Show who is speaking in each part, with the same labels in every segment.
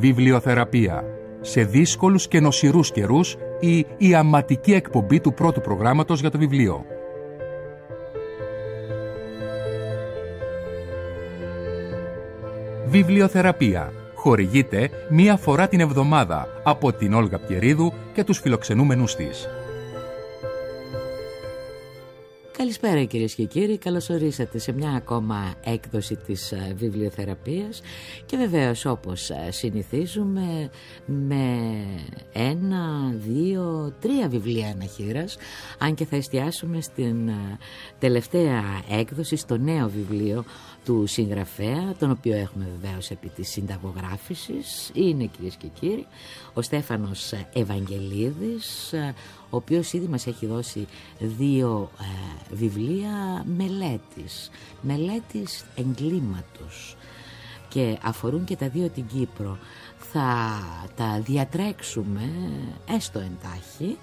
Speaker 1: βιβλιοθεραπεία σε δύσκολους και νοσηρούς καιρούς ή η αματική εκπομπή του πρώτου προγράμματος για το βιβλίο. Βιβλιοθεραπεία χορηγείται μία φορά την εβδομάδα από την Όλγα Πιερίδου και τους φιλοξενούμενους της.
Speaker 2: Καλησπέρα κυρίες και κύριοι, καλώς ορίσατε σε μια ακόμα έκδοση της ε, βιβλιοθεραπείας και βεβαίως όπως ε, συνηθίζουμε με ένα, δύο, τρία βιβλία αναχείρας αν και θα εστιάσουμε στην ε, τελευταία έκδοση, στο νέο βιβλίο του συγγραφέα, τον οποίο έχουμε βεβαίως επί της συνταγογράφησης, είναι κυρίες και κύριοι, ο Στέφανος Ευαγγελίδης, ο οποίος ήδη μας έχει δώσει δύο ε, βιβλία μελέτης, μελέτης εγκλήματος και αφορούν και τα δύο την Κύπρο. Θα τα διατρέξουμε έστω εντάχει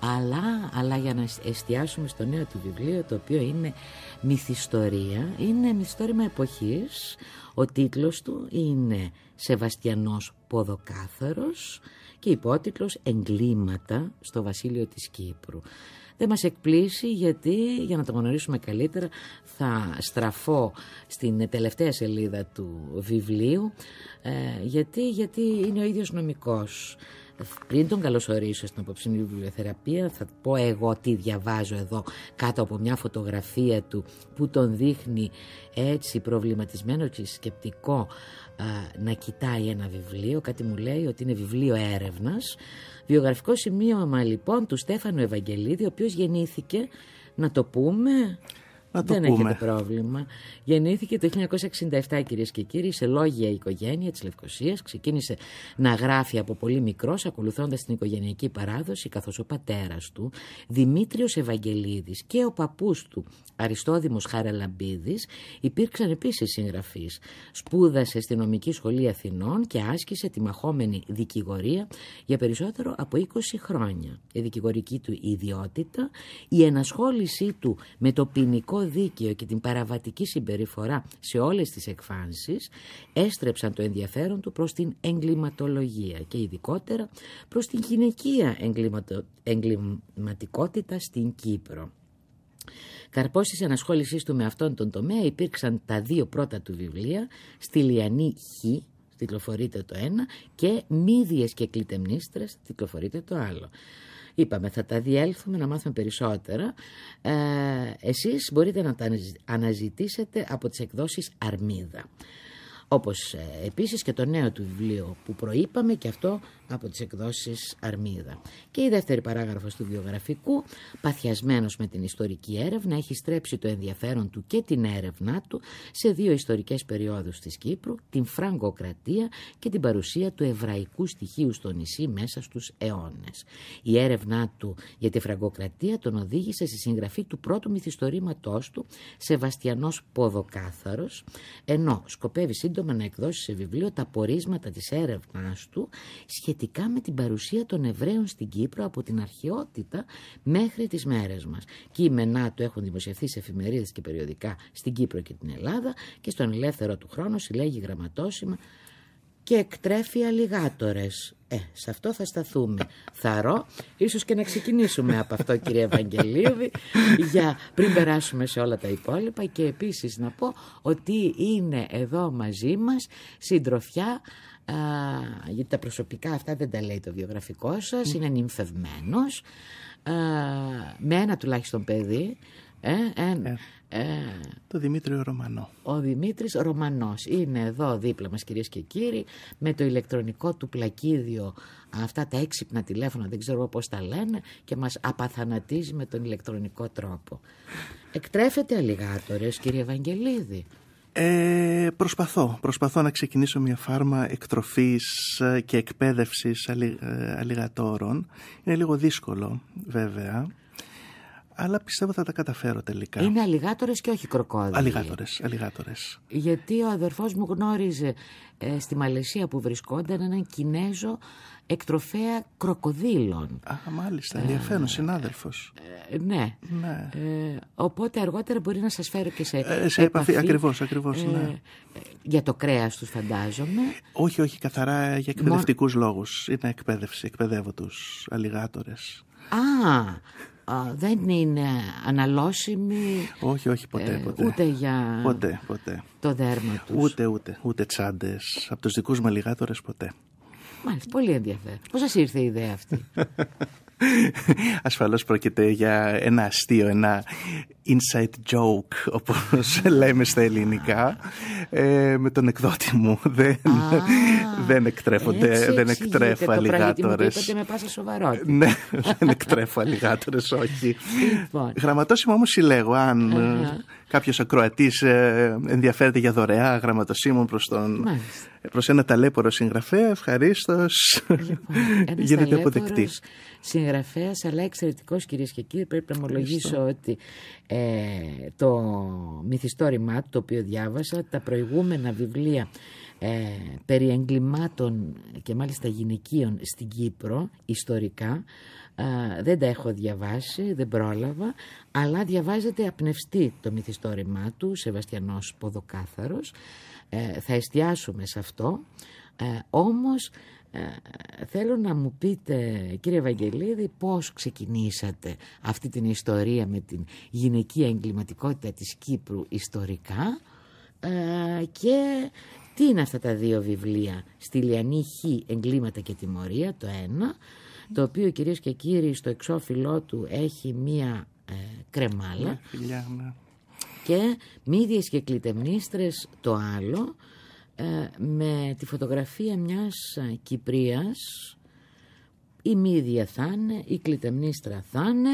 Speaker 2: αλλά, αλλά για να εστιάσουμε στο νέο του βιβλίο το οποίο είναι μυθιστορία, είναι μυθιστόρημα εποχής. Ο τίτλος του είναι «Σεβαστιανός Ποδοκάθαρος» και υπότιτλος «Εγκλήματα στο βασίλειο της Κύπρου». Δεν μας εκπλήσει γιατί, για να το γνωρίσουμε καλύτερα, θα στραφώ στην τελευταία σελίδα του βιβλίου, ε, γιατί, γιατί είναι ο ίδιος νομικός πριν τον καλωσορίσω στην απόψινή βιβλιοθεραπεία, θα πω εγώ τι διαβάζω εδώ κάτω από μια φωτογραφία του που τον δείχνει έτσι προβληματισμένο και σκεπτικό να κοιτάει ένα βιβλίο. Κάτι μου λέει ότι είναι βιβλίο Έρευνας. Βιογραφικό σημείωμα λοιπόν του Στέφανου Ευαγγελίδη, ο οποίος γεννήθηκε, να το πούμε... Να το Δεν πούμε. έχετε πρόβλημα. Γεννήθηκε το 1967 κυρίες και κύριοι σε λόγια οικογένεια της Λευκοσίας. Ξεκίνησε να γράφει από πολύ μικρός, ακολουθώντας την οικογενειακή παράδοση, καθώς ο πατέρας του, Δημήτριος Ευαγγελίδης και ο παππούς του, Αριστόδημος Χαραλαμπίδης, υπήρξαν επίσης συγγραφείς. Σπούδασε στη Νομική Σχολή Αθηνών και άσκησε τη μαχόμενη δικηγορία για περισσότερο από 20 χρόνια. Η δικηγορική του ιδιότητα, η ενασχόλησή του με το ποινικό δίκαιο και την παραβατική συμπεριφορά σε όλες τις εκφάνσεις έστρεψαν το ενδιαφέρον του προς την εγκληματολογία και ειδικότερα προς την γυναικεία εγκληματικότητα στην Κύπρο. Καρπός της ανασχόλησής του με αυτόν τον τομέα υπήρξαν τα δύο πρώτα του βιβλία «Στη Λιανή Χ» τυκλοφορείται το ένα και «Μύδιες και κλιτεμνίστρες» τυκλοφορείται το άλλο. Είπαμε, θα τα διέλθουμε να μάθουμε περισσότερα. Ε, εσείς μπορείτε να τα αναζητήσετε από τις εκδόσεις Αρμίδα. Όπως ε, επίσης και το νέο του βιβλίο που προείπαμε και αυτό από τις εκδόσεις Αρμίδα. Και η δεύτερη παράγραφος του βιογραφικού, παθιασμένος με την ιστορική έρευνα, έχει στρέψει το ενδιαφέρον του και την έρευνά του σε δύο ιστορικές περιόδους της Κύπρου, την Φραγκοκρατία και την παρουσία του εβραϊκού στοιχείου στο νησί μέσα στους αιώνες. Η έρευνά του για τη Φραγκοκρατία τον οδήγησε στη συγγραφή του πρώτου μυθιστορήματός του, Σεβαστιανός Ποδοκάθαρος, ενώ σκοπεύει σύντομα να εκδώσει σε βιβλίο τα πορίσματα της έρευνάς του σχετικά με την παρουσία των Εβραίων στην Κύπρο από την αρχαιότητα μέχρι τις μέρες μας. Κείμενά του έχουν δημοσιευθεί σε εφημερίδες και περιοδικά στην Κύπρο και την Ελλάδα και στον ελεύθερο του χρόνο συλλέγει γραμματόσημα και εκτρέφει αλιγάτορες. Ε, σε αυτό θα σταθούμε. Θαρώ, ίσως και να ξεκινήσουμε από αυτό κύριε Ευαγγελίδη, για πριν περάσουμε σε όλα τα υπόλοιπα και επίσης να πω ότι είναι εδώ μαζί μας συντροφιά Α, γιατί τα προσωπικά αυτά δεν τα λέει το βιογραφικό σας, είναι νυμφευμένος, με ένα τουλάχιστον παιδί. Ε, ε, ε, το Δημήτριο Ρωμανό. Ο Δημήτρης Ρωμανός είναι εδώ δίπλα μας κυρίες και κύριοι με το ηλεκτρονικό του πλακίδιο αυτά τα έξυπνα τηλέφωνα δεν ξέρω πώς τα λένε και μας απαθανατίζει με τον ηλεκτρονικό τρόπο. Εκτρέφεται
Speaker 1: αλιγάτορες κύριε Ευαγγελίδη. Ε, προσπαθώ. Προσπαθώ να ξεκινήσω μια φάρμα εκτροφής ε, και εκπαίδευσης ε, αλιγατόρων. Είναι λίγο δύσκολο βέβαια, αλλά πιστεύω θα τα καταφέρω τελικά. Είναι αλιγάτορες και όχι κροκόδιλοι. Αλιγάτορες, αλιγάτορες. Γιατί ο αδερφός μου γνώριζε
Speaker 2: ε, στη Μαλαισία που βρισκόταν έναν Κινέζο εκτροφέα κροκοδίλων. Α, μάλιστα, ενδιαφέρον, ε, συνάδελφος. ναι. ναι. Ε, οπότε αργότερα μπορεί να σας φέρω και σε, ε, σε επαφή. ακριβώς, ακριβώς, ε, ναι.
Speaker 1: Για το κρέας τους φαντάζομαι. Όχι, όχι, καθαρά για εκπαιδευτικού Μο... λόγους. Είναι εκπαίδευση, εκπαιδεύω τους αλιγάτορες.
Speaker 2: Α, δεν είναι αναλώσιμη. Όχι,
Speaker 1: όχι, ε, ποτέ, Ούτε για ποτέ, ποτέ. το δέρμα τους. Ούτε, ούτε, ούτε τσάντες. Από τους δικούς μου ποτέ.
Speaker 2: Μάλιστα, πολύ ενδιαφέρον. Πώς σας ήρθε η ιδέα αυτή.
Speaker 1: Ασφαλώς πρόκειται για ένα αστείο, ένα inside joke όπως λέμε στα ελληνικά ε, με τον εκδότη μου δεν, δεν εκτρέφονται δεν εκτρέφω αλιγάτορες
Speaker 2: με πάσα
Speaker 1: ναι, δεν εκτρέφω αλιγάτορες όχι λοιπόν. γραμματόσημα η συλλέγω αν κάποιος ακροατής ε, ενδιαφέρεται για δωρεά γραμματοσύμων προς τον... Προς ένα ταλέπορο συγγραφέα, ευχαρίστως. Λοιπόν, γίνεται αποδεκτή.
Speaker 2: Συγγραφέας, αλλά εξαιρετικός κυρίες και κύριοι. Πρέπει να ομολογήσω ότι ε, το μυθιστόρημά του, το οποίο διάβασα, τα προηγούμενα βιβλία ε, περί εγκλημάτων και μάλιστα γυναικείων στην Κύπρο, ιστορικά, δεν τα έχω διαβάσει, δεν πρόλαβα, αλλά διαβάζεται απνευστή το μυθιστόρημά του, Σεβαστιανός Ποδοκάθαρος. Ε, θα εστιάσουμε σε αυτό. Ε, όμως ε, θέλω να μου πείτε, κύριε Βαγγελίδη, πώς ξεκινήσατε αυτή την ιστορία με την γυναικεία εγκληματικότητα της Κύπρου ιστορικά ε, και τι είναι αυτά τα δύο βιβλία, «Στη Λιανή Χ, Εγκλήματα και Τιμωρία» το ένα το οποίο κυρίες και κύριοι στο εξώφυλλό του έχει μία ε, κρεμάλα. Ναι. Και μύδιες και κλιτεμνίστρες το άλλο ε, με τη φωτογραφία μιας ε, Κυπρίας η μύδια θα είναι, η κλιτεμνίστρα θα είναι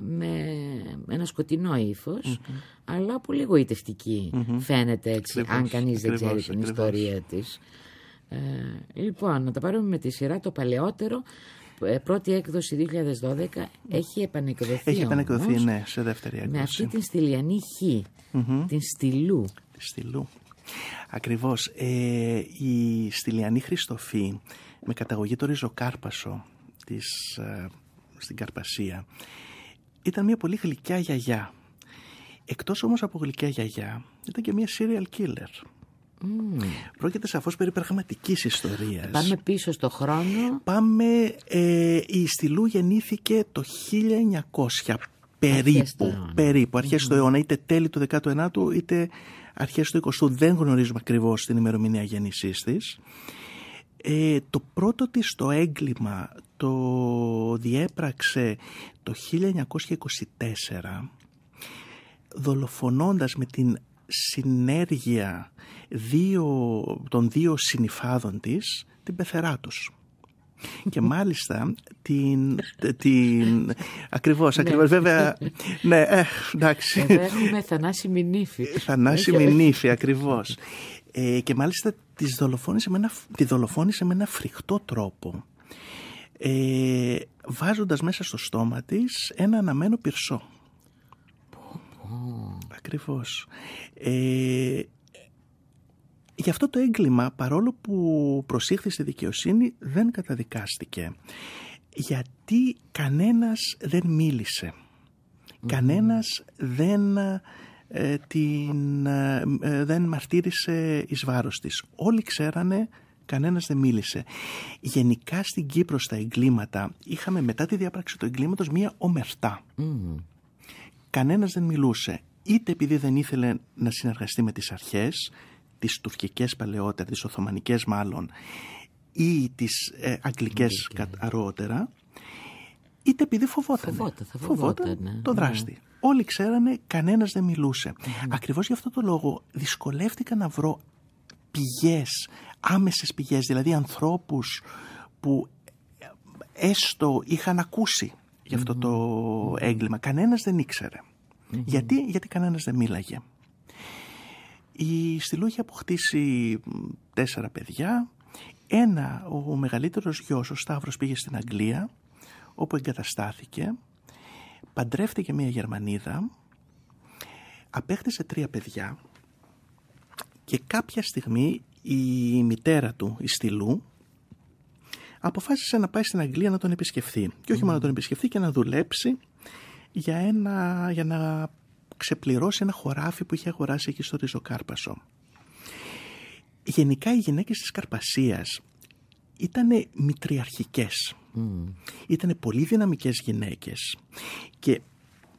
Speaker 2: με ένα ύφο, αλλά πολύ φαίνεται έτσι, αν κανείς δεν ξέρει την ιστορία της. Ε, λοιπόν, να τα πάρουμε με τη σειρά το παλαιότερο. Ε, πρώτη έκδοση 2012 έχει επανεκδοθεί. Έχει επανεκδοθεί,
Speaker 1: ναι, σε δεύτερη έκδοση. Με αυτή την στυλιανή χ, mm-hmm. την στυλού. Ακριβώς. Ε, η στυλιανή Χριστοφή με καταγωγή το ριζοκάρπασο της, ε, στην Καρπασία ήταν μια πολύ γλυκιά γιαγιά. Εκτός όμως από γλυκιά γιαγιά ήταν και μια serial killer. Πρόκειται σαφώς περί πραγματικής ιστορίας. Πάμε πίσω στο χρόνο. Πάμε, ε, η Στυλού γεννήθηκε το 1900 περίπου, αρχές περίπου, αρχές mm. αιώνα, είτε τέλη του 19ου είτε αρχές του 20ου, δεν γνωρίζουμε ακριβώς την ημερομηνία γέννησής της. Ε, το πρώτο της το έγκλημα το διέπραξε το 1924 δολοφονώντας με την συνέργεια δύο, των δύο συνειφάδων της την πεθερά τους. Και μάλιστα την. την ακριβώς, ναι. ακριβώς. Βέβαια. Ναι, ε, εντάξει. έχουμε
Speaker 2: θανάσιμη νύφη. Θανάσιμη
Speaker 1: νύφη, ακριβώς. Ε, και μάλιστα τις δολοφόνησε με ένα, τη δολοφόνησε με ένα φρικτό τρόπο. Ε, βάζοντας μέσα στο στόμα της ένα αναμένο πυρσό. Ακριβώς. Ε, Γι' αυτό το έγκλημα, παρόλο που προσήχθη στη δικαιοσύνη, δεν καταδικάστηκε. Γιατί κανένας δεν μίλησε. Κανένας δεν, ε, την, ε, ε, δεν μαρτύρησε εις βάρος της. Όλοι ξέρανε, κανένας δεν μίλησε. Γενικά στην Κύπρο στα εγκλήματα είχαμε μετά τη διάπραξη του εγκλήματος μία ομερτά. Κανένας δεν μιλούσε. Είτε επειδή δεν ήθελε να συνεργαστεί με τις αρχές τις τουρκικές παλαιότερα, τις οθωμανικές μάλλον ή τις ε, αγγλικές αργότερα είτε επειδή φοβόταν. Φοβόταν, ναι. το δράστη. Ναι. Όλοι ξέρανε, κανένας δεν μιλουσε ναι. Ακριβώς γι' αυτό το λόγο δυσκολεύτηκα να βρω πηγές, άμεσες πηγές, δηλαδή ανθρώπους που ε, έστω είχαν ακούσει γι' αυτο το mm-hmm. έγκλημα. Κανένας δεν ηξερε mm-hmm. Γιατί, γιατί κανένας δεν μίλαγε. Η Στυλού είχε αποκτήσει τέσσερα παιδιά. Ένα, ο μεγαλύτερος γιος, ο Σταύρος, πήγε στην Αγγλία, όπου εγκαταστάθηκε. Παντρεύτηκε μια Γερμανίδα. Απέκτησε τρία παιδιά. Και κάποια στιγμή η μητέρα του, η Στυλού, αποφάσισε να πάει στην Αγγλία να τον επισκεφθεί. Και όχι μόνο να τον επισκεφθεί και να δουλέψει για, ένα, για να ξεπληρώσει ένα χωράφι που είχε αγοράσει εκεί στο Ριζοκάρπασο. Γενικά οι γυναίκες της Καρπασίας ήταν μητριαρχικές. Mm. Ήταν πολύ δυναμικές γυναίκες. Και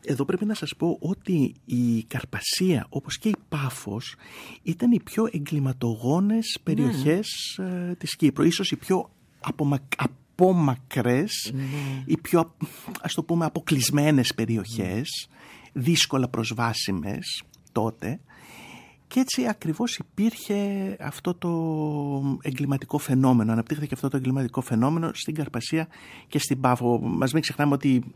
Speaker 1: εδώ πρέπει να σας πω ότι η Καρπασία όπως και η Πάφος ήταν οι πιο εγκληματογόνες ναι. περιοχές ε, της Κύπρου. Ίσως οι πιο απομακ... απόμακρες, ναι. οι πιο ας το πούμε αποκλεισμένες περιοχές. Ναι δύσκολα προσβάσιμες τότε και έτσι ακριβώς υπήρχε αυτό το εγκληματικό φαινόμενο, αναπτύχθηκε αυτό το εγκληματικό φαινόμενο στην Καρπασία και στην Πάφο. Μας μην ξεχνάμε ότι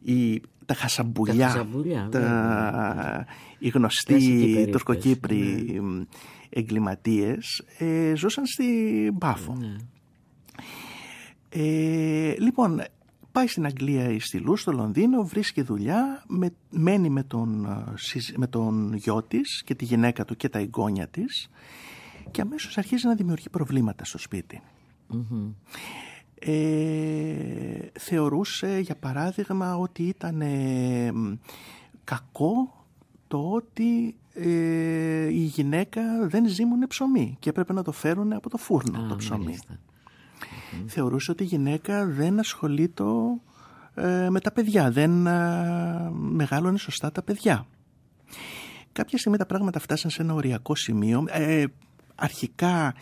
Speaker 1: η, τα χασαμπουλιά, τα, οι γνωστοί τουρκοκύπροι ναι. εγκληματίες ε, ζούσαν στην Πάφο. Ναι. Ε, λοιπόν, Πάει στην Αγγλία ή στη Λου, στο Λονδίνο, βρίσκει δουλειά, με, μένει με τον, ε, με τον γιο της και τη γυναίκα του και τα εγγόνια της και αμέσως αρχίζει να δημιουργεί προβλήματα στο σπιτι Ε, θεωρούσε για παράδειγμα ότι ήταν κακό το ότι ε, η γυναίκα δεν ζήμουνε ψωμί και έπρεπε να το φέρουν από το φούρνο το ψωμί θεωρούσε ότι η γυναίκα δεν ασχολείται ε, με τα παιδιά, δεν ε, μεγάλωνε σωστά τα παιδιά. Κάποια στιγμή τα πράγματα φτάσαν σε ένα οριακό σημείο. Ε, αρχικά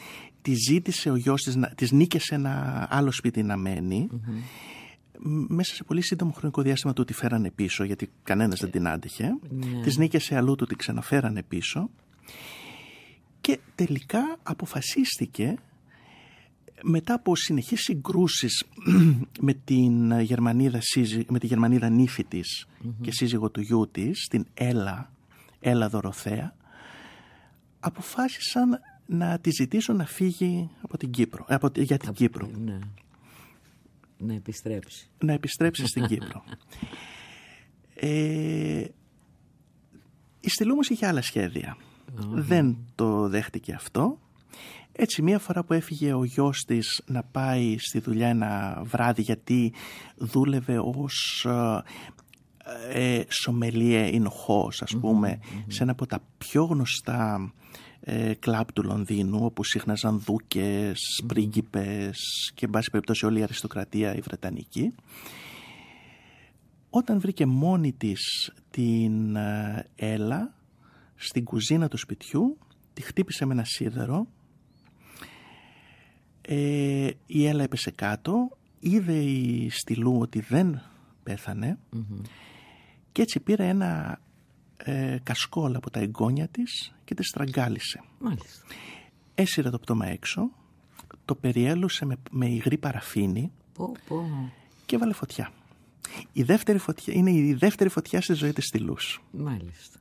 Speaker 1: τη ζήτησε ο γιος της, της σε ένα άλλο σπίτι να μενει μέσα σε πολύ σύντομο χρονικό διάστημα του τη φέρανε πίσω, γιατί κανένας δεν ε, την άντυχε. Ναι. Της νίκησε αλλού, του τη ξαναφέρανε πίσω. Και τελικά αποφασίστηκε μετά από συνεχείς συγκρούσεις με, την Γερμανίδα, με τη Γερμανίδα νύφη της και σύζυγο του γιού της, την Έλα, Έλα Δωροθέα, αποφάσισαν να τη ζητήσουν να φύγει από την Κύπρο, ε, από, για την Κύπρο. Ναι. Να επιστρέψει. Να επιστρέψει στην Κύπρο. Ε, η Στυλούμος είχε άλλα Δεν το δέχτηκε αυτό έτσι μία φορά που έφυγε ο γιος της να πάει στη δουλειά ένα βράδυ γιατί δούλευε ως ε, ε σομελίε ινοχος ας πουμε σε ένα από τα πιο γνωστά ε, κλαμπ του Λονδίνου όπου σύχναζαν δούκες, και εν πάση περιπτώσει όλη η αριστοκρατία η Βρετανική όταν βρήκε μόνη της την ε, Έλα στην κουζίνα του σπιτιού τη χτύπησε με ένα σίδερο ε, η Έλα έπεσε κάτω, είδε η Στυλού ότι δεν πεθανε και έτσι πήρε ένα ε, κασκόλ από τα εγγόνια της και τη στραγγάλισε. Μάλιστα. Έσυρε το πτώμα έξω, το περιέλουσε με, με υγρή παραφίνη πω, και βάλε φωτιά. Η δεύτερη φωτιά, είναι η δεύτερη φωτιά στη ζωή της Στυλούς.
Speaker 2: Μάλιστα.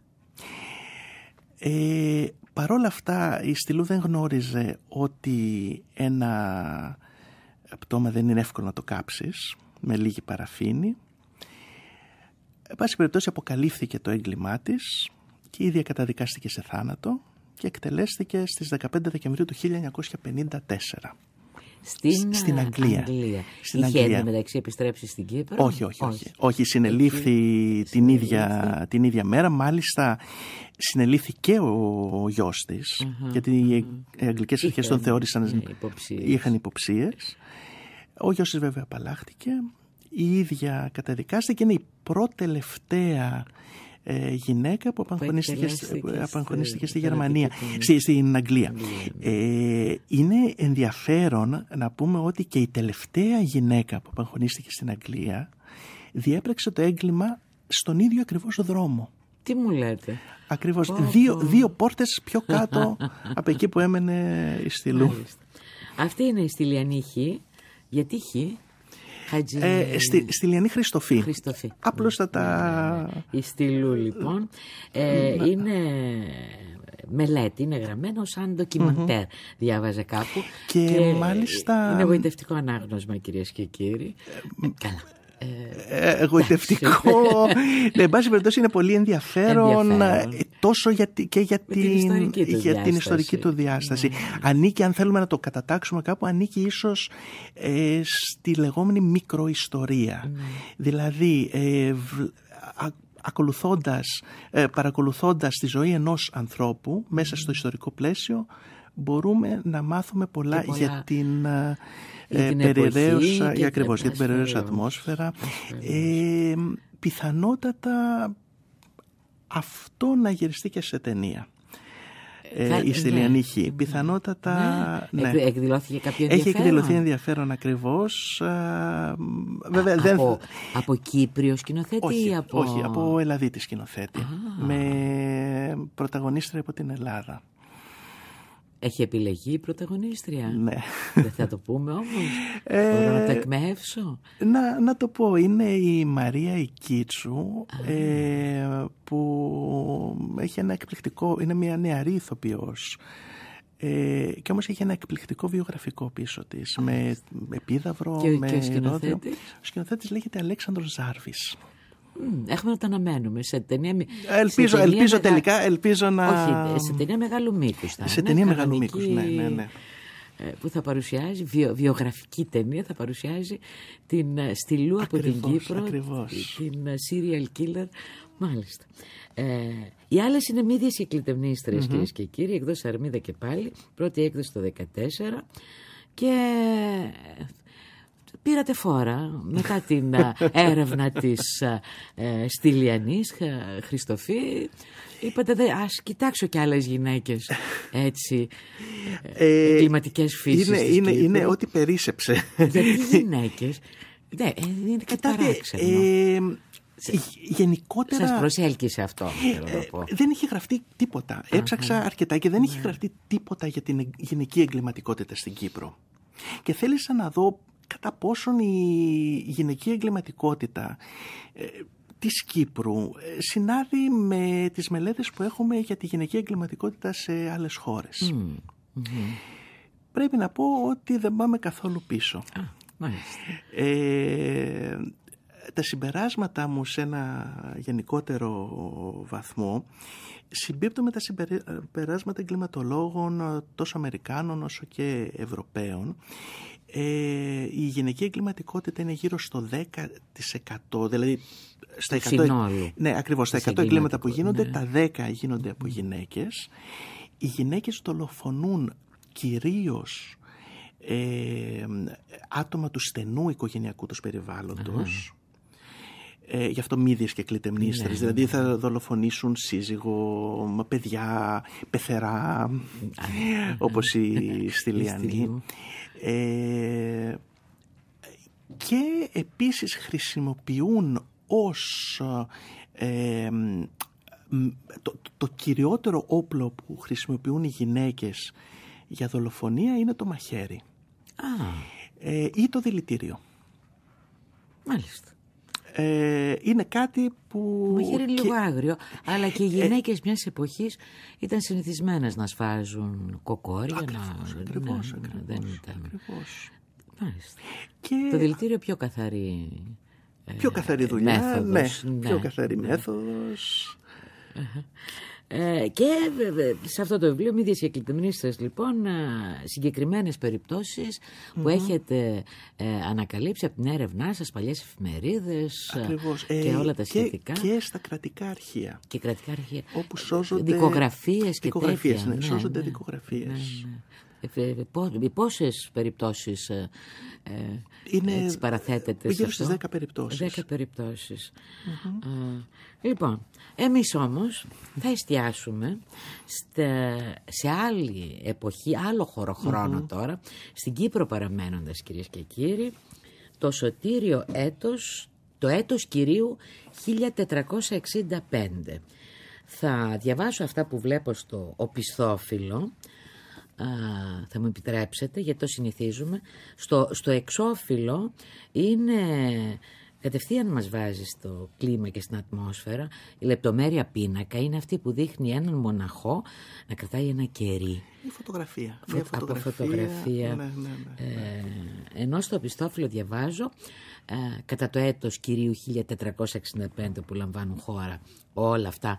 Speaker 1: Ε, παρόλα αυτά η Στυλού δεν γνώριζε ότι ένα πτώμα δεν είναι εύκολο να το κάψεις με λίγη παραφίνη. Εν πάση περιπτώσει αποκαλύφθηκε το έγκλημά της και ίδια καταδικάστηκε σε θάνατο και εκτελέστηκε στις 15 Δεκεμβρίου του 1954. Στην, στην Αγγλία. Αγγλία. Στην Είχε Αγγλία. μεταξύ επιστρέψει στην Κύπρο. Όχι, όχι, όχι. όχι. συνελήφθη, την, Ίδια, την ίδια μέρα. Μάλιστα, συνελήφθη και ο, γιος γιο τη, γιατι οι ε, αγγλικές αρχές τον θεώρησαν. Υποψίες. Είχαν υποψίες. Ο γιος της, βέβαια, απαλλάχτηκε. Η ίδια καταδικάστηκε. Είναι η πρώτη τελευταία ε, γυναίκα που απαγχωνίστηκε, στη Γερμανία, στη, στην Αγγλία. Ναι. Ε, είναι ενδιαφέρον να πούμε ότι και η τελευταία γυναίκα που απαγχωνίστηκε στην Αγγλία διέπραξε το έγκλημα στον ίδιο ακριβώς δρόμο.
Speaker 2: Τι μου λέτε.
Speaker 1: Ακριβώς. δύο, δύο πόρτες πιο κάτω από εκεί που έμενε η Στυλού.
Speaker 2: Αυτή είναι η Στυλιανή Χ. Γιατί Χ. Χατζη... Ε, στη,
Speaker 1: στη Χριστοφή. Απλώς θα τα... Ναι, ναι, ναι, Η Στυλού λοιπόν.
Speaker 2: Ε, είναι μελέτη, είναι γραμμένο σαν ντοκιμαντέρ, διάβαζε κάπου. Και, μάλιστα... Είναι βοητευτικό ανάγνωσμα κυρίες και κύριοι.
Speaker 1: Ε, καλά. Ε, εγωιτευτικό. Ναι, εν πάση περιπτώσει είναι πολύ ενδιαφέρον, ε, τόσο και για την, ιστορική του διάσταση. Ναι, ναι. Ανήκει, αν θέλουμε να το κατατάξουμε κάπου, ανήκει ίσως ε, στη λεγόμενη μικροϊστορία. Δηλαδή, ακολουθώντας, παρακολουθώντας τη ζωή ενός ανθρώπου μέσα στο ιστορικό πλαίσιο μπορούμε να μάθουμε πολλά, για την, για την ατμόσφαιρα. πιθανότατα αυτό να γυριστεί και σε ταινία. Ε, η Στυλιανή ναι. Πιθανότατα. Ναι. ναι. κάποιο
Speaker 2: ενδιαφέρον. Έχει εκδηλωθεί
Speaker 1: ενδιαφέρον ακριβώς. Ε, βέβαια. δεν... από, από Κύπριο σκηνοθέτη όχι, ή από. Όχι, από Ελλαδίτη σκηνοθέτη. Α. Με πρωταγωνίστρια από την Ελλάδα. Έχει επιλεγεί η πρωταγωνίστρια. Ναι. Δεν
Speaker 2: θα το πούμε όμως. Ε, Μπορώ να το εκμεύσω.
Speaker 1: Να, να το πω. Είναι η Μαρία Ικίτσου ε, που έχει ένα εκπληκτικό... Είναι μια νεαρή ηθοποιός. Ε, και όμως έχει ένα εκπληκτικό βιογραφικό πίσω της. με επίδαυρο, και, με ο σκηνοθέτης. σκηνοθέτης λέγεται Αλέξανδρος Ζάρβης. Έχουμε να τα αναμένουμε σε ταινία. Ε, ελπίζω, σε ελπίζω τελικά ελπίζω να. Όχι, σε
Speaker 2: ταινία μεγάλου μήκους. Σε ταινία κανονική... μεγάλου μήκους, ναι, ναι, ναι. Ε, Που θα παρουσιάζει, βιογραφική ταινία, θα παρουσιάζει την ε, Στυλού από την Κύπρο. ακριβώς, Την serial killer. Μάλιστα. Ε, οι άλλες είναι μη διακυκλητευνίστρε, mm-hmm. κυρίες και κύριοι. Εκδόση Αρμίδα και πάλι. Πρώτη έκδοση το 2014. Και πήρατε φόρα μετά την ε, έρευνα της ε, Στυλιανής Χριστοφή. Είπατε, δε, ας κοιτάξω κι άλλες γυναίκες έτσι, ε, ε κλιματικές φύσεις. Είναι, είναι, είναι ό,τι
Speaker 1: περίσεψε. Γιατί
Speaker 2: γυναίκες,
Speaker 1: ναι, είναι κάτι παράξενο. Ε, γενικότερα. Σας
Speaker 2: προσέλκυσε αυτό, δεν
Speaker 1: είχε γραφτεί τίποτα. Έψαξα αρκετά και δεν είχε ναι. γραφτεί τίποτα για την γυναική εγκληματικότητα στην Κύπρο. Και θέλησα να δω κατά πόσον η γυναική εγκληματικότητα ε, της Κύπρου ε, συνάδει με τις μελέτες που έχουμε για τη γυναική εγκληματικότητα σε άλλες χώρες. Πρέπει να πω ότι δεν πάμε καθόλου πίσω. Ε, τα συμπεράσματα μου σε ένα γενικότερο βαθμό συμπίπτουν με τα συμπεράσματα εγκληματολόγων τόσο Αμερικάνων όσο και Ευρωπαίων ε, η γυναική εγκληματικότητα είναι γύρω στο 10%. Δηλαδή στα 100, ναι, ακριβώς, στα 100 εγκλήματα που γίνονται, ναι. τα 10 γίνονται από γυναίκες. Οι γυναίκες δολοφονούν κυρίως ε, άτομα του στενού οικογενειακού τους περιβάλλοντος. Ε, γι' αυτό μύδιε και κλητεμνίστρε. Ναι. Δηλαδή ναι, θα ναι. δολοφονήσουν σύζυγο, παιδιά, πεθερά, ναι. όπως η Στυλιανή. Ε, και επίσης χρησιμοποιούν ως ε, το, κυριότερο όπλο που χρησιμοποιούν οι γυναίκες για δολοφονία είναι το μαχαίρι. Α. Ε, ή το δηλητήριο. Μάλιστα ε, είναι κάτι που. Μου λίγο άγριο.
Speaker 2: Αλλά και οι γυναίκε ε... μιας εποχής ήταν συνηθισμένες να σφάζουν κοκόρια. Ακριβώς, να... Ακριβώς, δεν Και... Το δηλητήριο πιο καθαρή. Πιο ε, καθαρή δουλειά. Μέθοδος, ναι, ναι πιο καθαρή ναι. μέθοδος. Ε, και σε αυτό το βιβλίο μη διακεκριμνήσετε λοιπόν ε, συγκεκριμένες που έχετε ε, ανακαλύψει από την έρευνά σας, παλιές εφημερίδες ε, και όλα τα σχετικά. Και, στα κρατικά αρχεία. Και κρατικά αρχεία. Όπου σώζονται... Δικογραφίες και τέτοια. Ναι, ναι, σώζονται ναι, δικογραφίες. Ναι, ναι. Πόσες περιπτώσεις ε, ε παραθέτεται. Γύρω στις 10 περιπτώσει. 10 περιπτώσει. Mm-hmm. Λοιπόν, εμείς όμως θα εστιάσουμε σε άλλη εποχή, άλλο χώρο τώρα, στην Κύπρο παραμένοντας, κυρίες και κύριοι, το σωτήριο έτος, το έτος κυρίου 1465. Θα διαβάσω αυτά που βλέπω στο οπισθόφυλλο θα μου επιτρέψετε γιατί το συνηθίζουμε, στο, στο εξώφυλλο είναι κατευθείαν μας βάζει στο κλίμα και στην ατμόσφαιρα. Η λεπτομέρεια πίνακα είναι αυτή που δείχνει έναν μοναχό να κρατάει ένα κερί.
Speaker 1: Η φωτογραφία. Φω... φωτογραφία. Από φωτογραφία. Ναι, ναι, ναι,
Speaker 2: ε, ενώ στο πιστόφυλλο διαβάζω ε, κατά το έτος κυρίου 1465 που λαμβάνουν χώρα όλα αυτά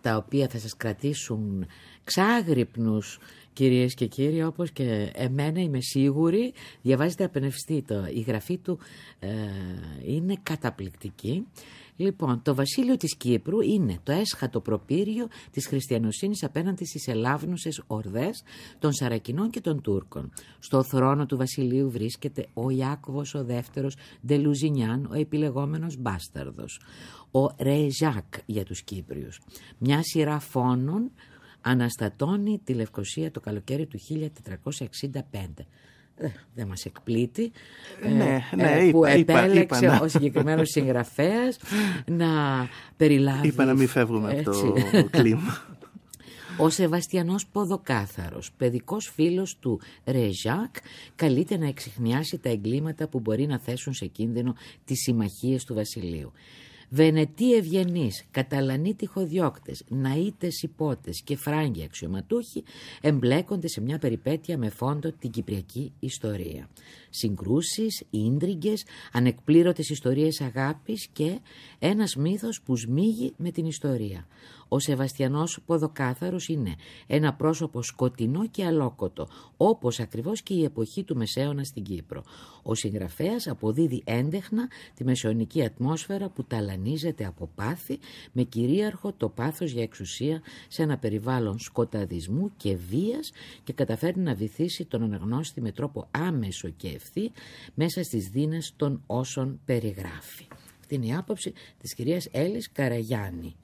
Speaker 2: τα οποία θα σας κρατήσουν ξάγρυπνους Κυρίες και κύριοι, όπως και εμένα είμαι σίγουρη, διαβάζετε απενευστή το, η γραφή του ε, είναι καταπληκτική. Λοιπόν, το βασίλειο της Κύπρου είναι το έσχατο προπύριο της χριστιανοσύνης απέναντι στις ελάβνουσες ορδές των Σαρακινών και των Τούρκων. Στο θρόνο του βασιλείου βρίσκεται ο Ιάκωβος ο δεύτερος Ντελουζινιάν, ο επιλεγόμενος μπάσταρδος. Ο Ρεζάκ για τους Κύπριους. Μια σειρά φόνων αναστατώνει τη Λευκοσία το καλοκαίρι του 1465. Ε, δεν μας εκπλήττει ε, ναι, ναι ε, που επέλεξε είπα, ναι. ο συγκεκριμένος συγγραφέας να περιλάβει... Είπα να μην φεύγουμε έτσι. από το κλίμα. Ο Σεβαστιανός Ποδοκάθαρος, παιδικός φίλος του Ρεζάκ, καλείται να εξηχνιάσει τα εγκλήματα που μπορεί να θέσουν σε κίνδυνο τις συμμαχίες του βασιλείου. Βενετοί ευγενείς, Καταλανοί τυχοδιώκτες, Ναΐτες υπότες και Φράγκοι αξιωματούχοι εμπλέκονται σε μια περιπέτεια με φόντο την Κυπριακή ιστορία συγκρούσεις, ίντριγκες, ανεκπλήρωτες ιστορίες αγάπης και ένας μύθος που σμίγει με την ιστορία. Ο Σεβαστιανός Ποδοκάθαρος είναι ένα πρόσωπο σκοτεινό και αλόκοτο, όπως ακριβώς και η εποχή του Μεσαίωνα στην Κύπρο. Ο συγγραφέας αποδίδει έντεχνα τη μεσαιωνική ατμόσφαιρα που ταλανίζεται από πάθη, με κυρίαρχο το πάθος για εξουσία σε ένα περιβάλλον σκοταδισμού και βίας και καταφέρνει να βυθίσει τον αναγνώστη με τρόπο άμεσο και μέσα στις δίνες των όσων περιγράφει. Αυτή είναι η άποψη της κυρίας Έλλης Καραγιάννη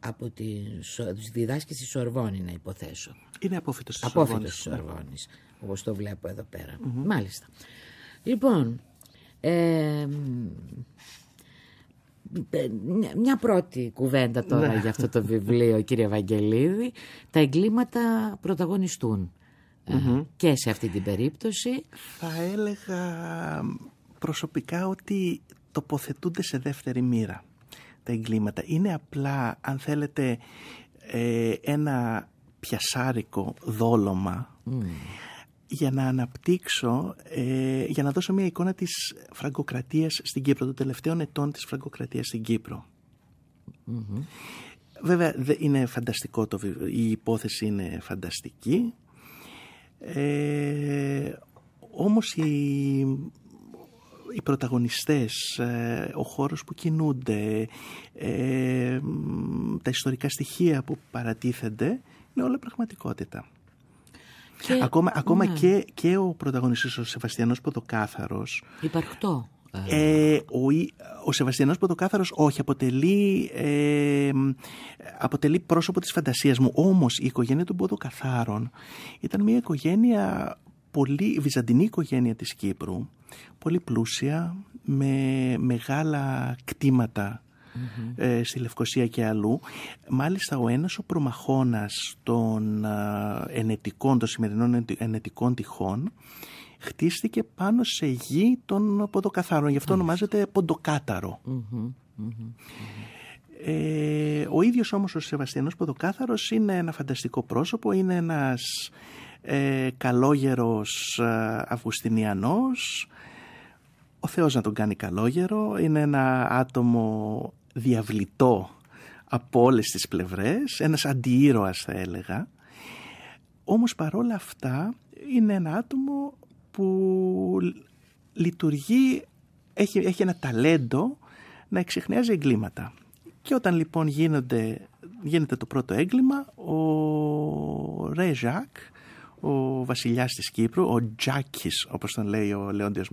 Speaker 2: από τη διδάσκηση Σορβόνη να υποθέσω. Είναι απόφυτος της Σορβόνης. Απόφυτος ναι. όπως το βλέπω εδώ Μάλιστα. Λοιπόν, μια πρώτη κουβέντα τώρα ναι. για αυτό το βιβλίο, κύριε Βαγγελίδη. Τα εγκλήματα πρωταγωνιστούν
Speaker 1: και σε αυτή την περίπτωση. Θα έλεγα προσωπικά ότι τοποθετούνται σε δεύτερη μοίρα τα εγκλήματα. Είναι απλά, αν θέλετε, ε, ένα πιασάρικο δόλωμα για να αναπτύξω, ε, για να δώσω μια εικόνα της φραγκοκρατίας στην Κύπρο, των τελευταίων ετών της φραγκοκρατίας στην Κύπρο. Βέβαια είναι φανταστικό το βιβλίο, η υπόθεση είναι φανταστική ε, όμως οι, οι πρωταγωνιστές, ε, ο χώρος που κινούνται, ε, τα ιστορικά στοιχεία που παρατίθενται είναι όλα πραγματικότητα.
Speaker 2: Και, ακόμα, ναι.
Speaker 1: και, και ο πρωταγωνιστής ο Σεβαστιανός Ποδοκάθαρος
Speaker 2: Υπαρκτό
Speaker 1: ε, ο, ο Σεβαστιανός Ποδοκάθαρος όχι, αποτελεί, ε, αποτελεί πρόσωπο της φαντασίας μου. Όμως η οικογένεια των Ποδοκαθάρων ήταν μια οικογένεια, πολύ, βυζαντινή οικογένεια της Κύπρου, πολύ πλούσια, με μεγάλα ε, στη Λευκοσία και αλλού. Μάλιστα ο ένας ο προμαχώνας των ενετικών, των σημερινών ενετικών τυχών χτίστηκε πάνω σε γη των Ποδοκαθαρών. Γι' αυτό ονομάζεται Ε, ο ίδιος όμως ο Σεβαστιανός Ποδοκάθαρος είναι ένα φανταστικό πρόσωπο, είναι ένας ε, καλόγερος ε, Αυγουστινιανός, ο Θεός να τον κάνει καλόγερο, είναι ένα άτομο διαβλητό από όλες τις πλευρές, ένας αντιήρωας θα έλεγα, όμως παρόλα αυτά είναι ένα άτομο που λειτουργεί, έχει, έχει ένα ταλέντο να εξηχνιάζει εγκλήματα. Και όταν λοιπόν γίνονται, γίνεται το πρώτο έγκλημα, ο Ζακ, ο βασιλιάς της Κύπρου, ο Τζάκης όπως τον λέει ο Λεόντιος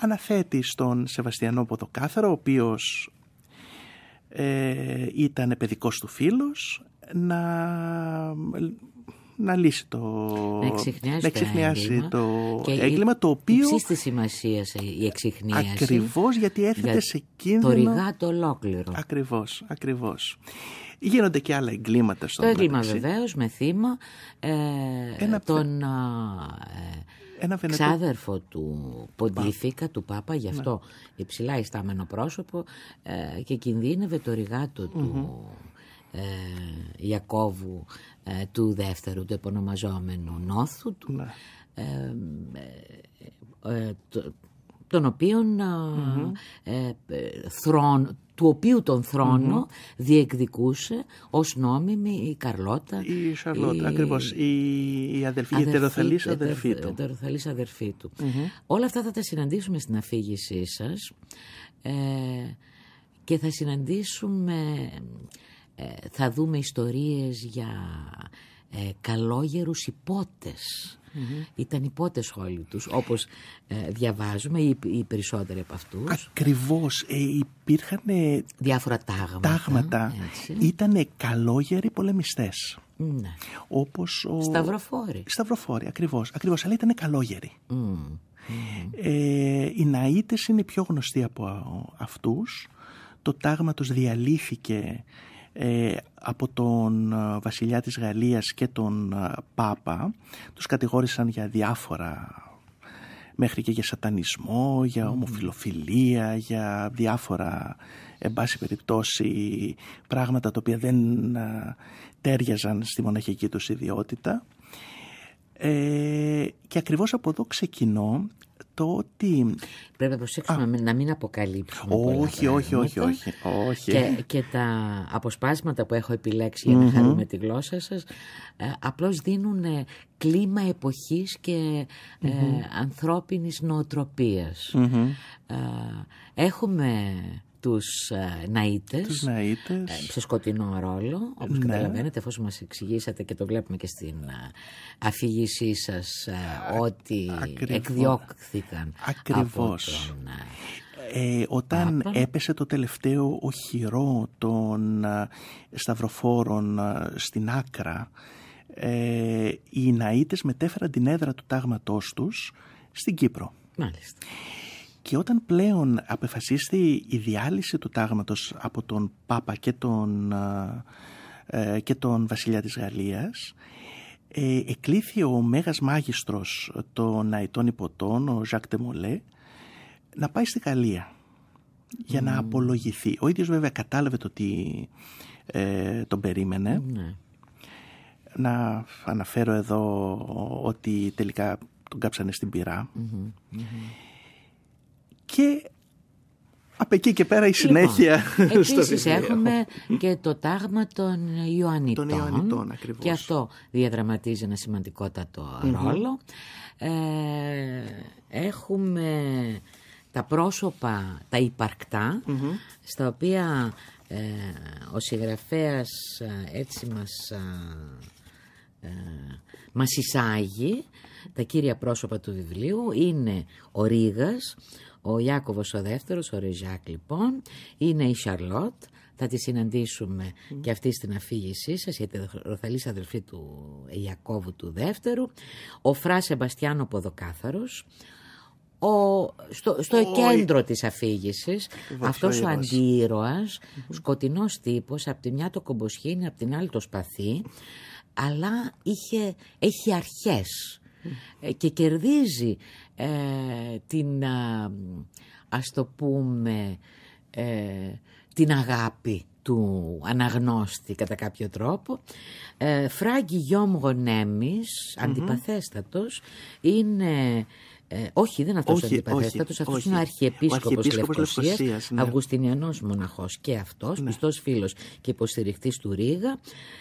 Speaker 1: αναθέτει στον Σεβαστιανό Ποδοκάθαρο, ο οποίος ε, ήταν παιδικός του φίλος, να να λύσει το. Να εξηχνιάσει, το, έγκλημα, το το οποίο. υψίστη σημασίας η εξηχνίαση. Ακριβώς γιατί έρχεται για σε κίνδυνο. Το το ολόκληρο. Ακριβώς, ακριβώς Γίνονται και άλλα εγκλήματα στον Το έγκλημα βεβαίως με θύμα ε, Ένα... τον.
Speaker 2: Ε, ένα ξάδερφο του ποντίφικα, του Πάπα, γι' ναι. αυτό ναι. υψηλά ιστάμενο πρόσωπο ε, και κινδύνευε το ρηγατο του ε, Ιακώβου ε, του δεύτερου, του επωνομαζόμενου νόθου, του, ναι. ε, ε, τον οποίον, mm-hmm. οποίου τον θρονο διεκδικούσε ως νόμιμη η Καρλώτα. Η Σαρλώτα, η... ακριβώς.
Speaker 1: Η, η αδελφή, αδερφή, η τεροθαλής αδερφή του.
Speaker 2: τεροθαλής αδερφή του. Όλα αυτά θα τα συναντήσουμε στην αφήγησή σας και θα συναντήσουμε ε, θα δούμε ιστορίες για ε, καλόγερους Ήταν υπότες όλοι τους, όπως ε, διαβάζουμε, οι, οι περισσότεροι από αυτούς.
Speaker 1: Ακριβώς. Ε, υπήρχαν... Διάφορα τάγματα. Τάγματα. Ήταν καλόγεροι πολεμιστές. Ναι. Όπως ο... Σταυροφόροι. Σταυροφόροι, ακριβώς. Ακριβώς, αλλά ήταν καλόγεροι. οι Ναΐτες είναι πιο γνωστοί από αυτούς. Το τάγμα τους διαλύθηκε ε, από τον ε, βασιλιά της Γαλλίας και τον ε, Πάπα τους κατηγόρησαν για διάφορα μέχρι και για σατανισμό, για ομοφιλοφιλία, για διάφορα εν πάση περιπτώσει πράγματα τα οποία δεν τέριαζαν στη μοναχική τους ιδιότητα. Ε, και ακριβώς από εδώ ξεκινώ Πρέπει να προσέξουμε
Speaker 2: να μην αποκαλύψουμε. Όχι, όχι, όχι, όχι, όχι. Και, και τα αποσπάσματα που έχω επιλέξει για να χαρούμε τη γλώσσα σας, ε, απλώς απλώ δίνουν ε, κλίμα εποχής και ε, ανθρώπινης mm ανθρώπινης νοοτροπια Έχουμε τους ε, Ναΐτες, τους Ναΐτες. Ε, σκοτεινό ρόλο όπως ναι. καταλαβαίνετε εφόσον μας εξηγήσατε και το βλέπουμε και στην ε, αφήγησή σας ότι ακριβώς. εκδιώκθηκαν ακριβώς.
Speaker 1: ε, όταν έπεσε το τελευταίο οχυρό των σταυροφόρων στην άκρα ε, οι Ναΐτες μετέφεραν την έδρα του τάγματός τους στην Κύπρο. Μάλιστα. Και όταν πλέον απεφασίστη η διάλυση του τάγματος από τον Πάπα και τον, ε, και τον Βασιλιά της Γαλλίας, ε, εκλήθη ο Μέγας Μάγιστρος των αϊτών Υποτών, ο Ζακ Τεμολέ, να πάει στη Γαλλία για να απολογηθεί. Ο ίδιος βέβαια κατάλαβε το τι ε, τον περίμενε. Ναι. Να αναφέρω εδώ ότι τελικά τον κάψανε στην πυρα και από εκεί και πέρα
Speaker 2: η λοιπόν, συνέχεια. Λοιπόν, Επίσης έχουμε και το τάγμα των Ιωαννιτών. Των Ιωαννιτών ακριβώς. Και αυτό διαδραματίζει ένα ρόλο. Ε, έχουμε τα πρόσωπα, τα υπαρκτα στα οποία ε, ο συγγραφέας ε, έτσι μας, ε, μας εισάγει. Τα κύρια πρόσωπα του βιβλίου είναι ο Ρήγας, ο Ιάκωβος ο δεύτερος, ο Ριζάκ λοιπόν, είναι η Σαρλότ, θα τη συναντήσουμε και αυτή στην αφήγησή σας, γιατί ροθαλής αδελφή του ε, Ιακώβου του δεύτερου, ο Φρά Σεμπαστιάνο Ποδοκάθαρος, ο, στο, στο κέντρο της αφήγησης αυτός ο αντίρωας τύπος από τη μια το κομποσχήνι από την άλλη το σπαθί αλλά είχε, έχει αρχές και κερδίζει ε, την ας το πούμε ε, την αγάπη του αναγνώστη κατά κάποιο τρόπο. Ε, Φράγκη Γιώμ αντιπαθέστατος, είναι... Ε, όχι, δεν αυτός ο αντιπαθέστατος, αυτός είναι ο Αρχιεπίσκοπος, ο Λευκοσίας, ναι. μοναχός και αυτός, ναι. πιστός φίλος και υποστηριχτής του Ρήγα.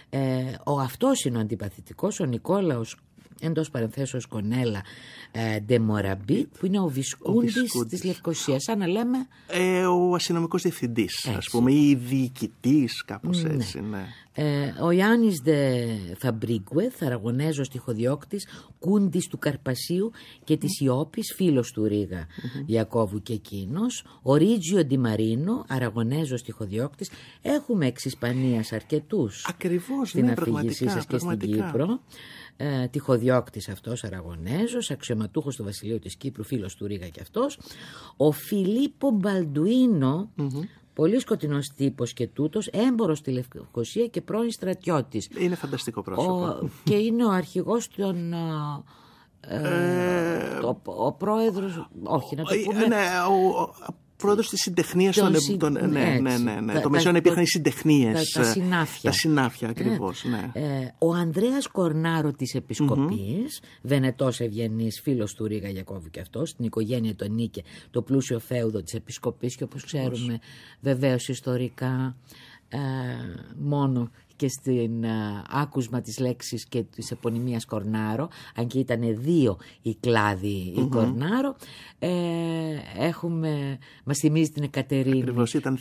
Speaker 2: Ε, ο αυτός είναι ο αντιπαθητικός, ο Νικόλαος εντός παρενθέσεως Κονέλα ε, Ντεμοραμπί, που είναι ο Βισκούντη της Λευκοσίας. Σαν
Speaker 1: να λέμε. Ε, ο αστυνομικός διευθυντής, ας πούμε, ή διοικητής, κάπως ναι. έτσι. Ναι.
Speaker 2: Ε, ο Ιάννης Δε Θαμπρίγκουε, θαραγωνέζος τυχοδιώκτης, κούντης του Καρπασίου και της Ιώπης, φίλος του Ρίγα mm-hmm. Γιακόβου και εκείνος. Ο Ρίτζιο Ντιμαρίνο, αραγωνέζος τυχοδιώκτης. Έχουμε εξ Ισπανία αρκετούς. Ακριβώς, ναι, στην αφήγησή σας και στην Κύπρο ε, τυχοδιώκτης αυτός Αραγωνέζος, αξιωματούχος του βασιλείου της Κύπρου, φίλος του Ρίγα και αυτός, ο Φιλίππο Πολύ σκοτεινός τύπος και τούτος, έμπορος στη Λευκοσία και πρώην στρατιώτης. Είναι φανταστικό πρόσωπο. και είναι ο αρχηγός των. Ε, ε,
Speaker 1: το, ο πρόεδρος, όχι να το ε, πούμε, ναι, ο, πρόεδρο τη συντεχνία των. Συ... Ναι, ναι, ναι, ναι, το μεσαίωνα υπήρχαν οι συντεχνίες. Τα, συνάφια. Τα συνάφια, ακριβώς. Ναι.
Speaker 2: Ε, ο Ανδρέας Κορνάρο της Επισκοπής, mm-hmm. Βενετός ευγενής, φίλος του Ρίγα Γιακόβου και αυτός, στην οικογένεια του Νίκε, το πλούσιο φέουδο της Επισκοπής και όπως ξέρουμε βεβαίως ιστορικά ε, μόνο και στην ε, άκουσμα της λέξης και της επωνυμίας Κορνάρο, αν και ήταν δύο οι κλαδοι η Κορνάρο, ε, έχουμε, μας θυμίζει την Εκατερίνη. Ακριβώς ήταν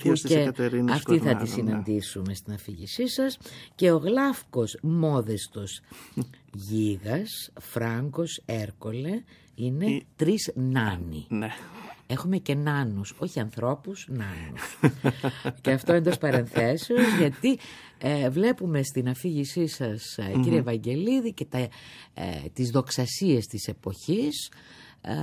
Speaker 2: Αυτή θα τη ναι. συναντήσουμε στην αφήγησή σας. Και ο Γλάφκος Μόδεστος Γίγας, Φράγκος, Έρκολε, είναι τρεις νάνοι. Ναι. Έχουμε και νάνους, όχι ανθρώπους, νάνους. και αυτό εντός παρενθέσεως, γιατί ε, βλέπουμε στην αφήγησή σας, mm κύριε Ευαγγελίδη, και τα, ε, τις δοξασίες της εποχής, ε,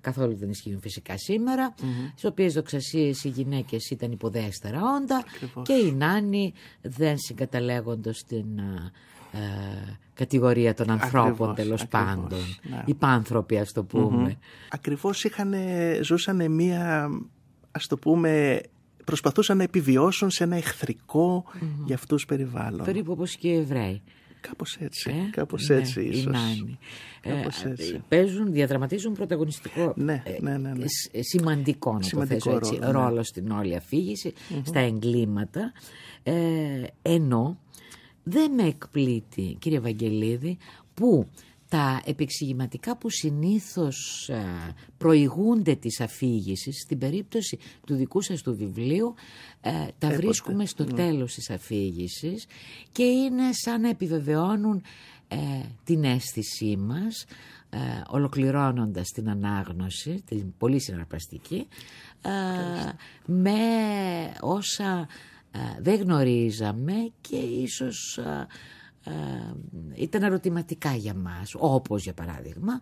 Speaker 2: καθόλου δεν ισχύουν φυσικά σήμερα, mm-hmm. στις οποίες δοξασίες οι γυναίκες ήταν υποδέστερα όντα και οι νάνοι δεν συγκαταλέγονται στην ε, ε, κατηγορία των ανθρώπων τέλο πάντων. Ναι.
Speaker 1: Υπάνθρωποι ας το πούμε. Ακριβώς είχαν, ζούσαν μία, ας το πούμε, προσπαθούσαν να επιβιώσουν σε ένα εχθρικό mm-hmm. για αυτούς περιβάλλον. Περίπου
Speaker 2: όπως και οι Εβραίοι. Κάπως έτσι, ε, κάπως ναι, έτσι ίσως. Ε, κάπως Παίζουν, διαδραματίζουν πρωταγωνιστικό ναι, ε, ναι, ναι, ναι. σημαντικό, το θέσω, έτσι, ρόλο, ναι. στην όλη στα εγκλήματα, ε, ενώ δεν με εκπλήττει κύριε Βαγγελίδη που τα επεξηγηματικά που συνήθως ε, προηγούνται της αφήγησης, στην περίπτωση του δικού σας του βιβλίου, ε, τα βρίσκουμε στο ναι. τέλος της αφήγησης και είναι σαν να επιβεβαιώνουν ε, την αίσθησή μας, ολοκληρώνοντας την ανάγνωση, την πολύ συναρπαστική, με όσα δεν γνωρίζαμε και ίσως ήταν ερωτηματικά για μας, όπως για παράδειγμα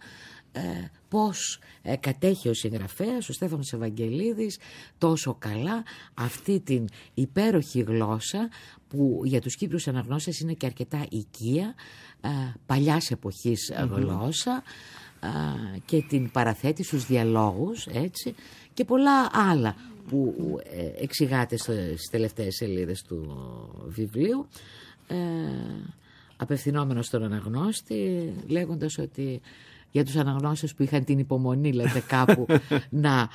Speaker 2: ε, πώς ε, κατέχει ο συγγραφέας, ο Στέφανος Ευαγγελίδης, τόσο καλά αυτή την υπέροχη γλώσσα που για τους Κύπρους αναγνώσεις είναι και αρκετά οικία, παλιάς γλώσσα και την παραθέτει στους διαλόγους έτσι, και πολλά άλλα που ε, εξηγάται στις τελευταίες σελίδες του βιβλίου ε, απευθυνόμενος στον αναγνώστη λέγοντας ότι για τους αναγνώστες που είχαν την υπομονή λέτε κάπου να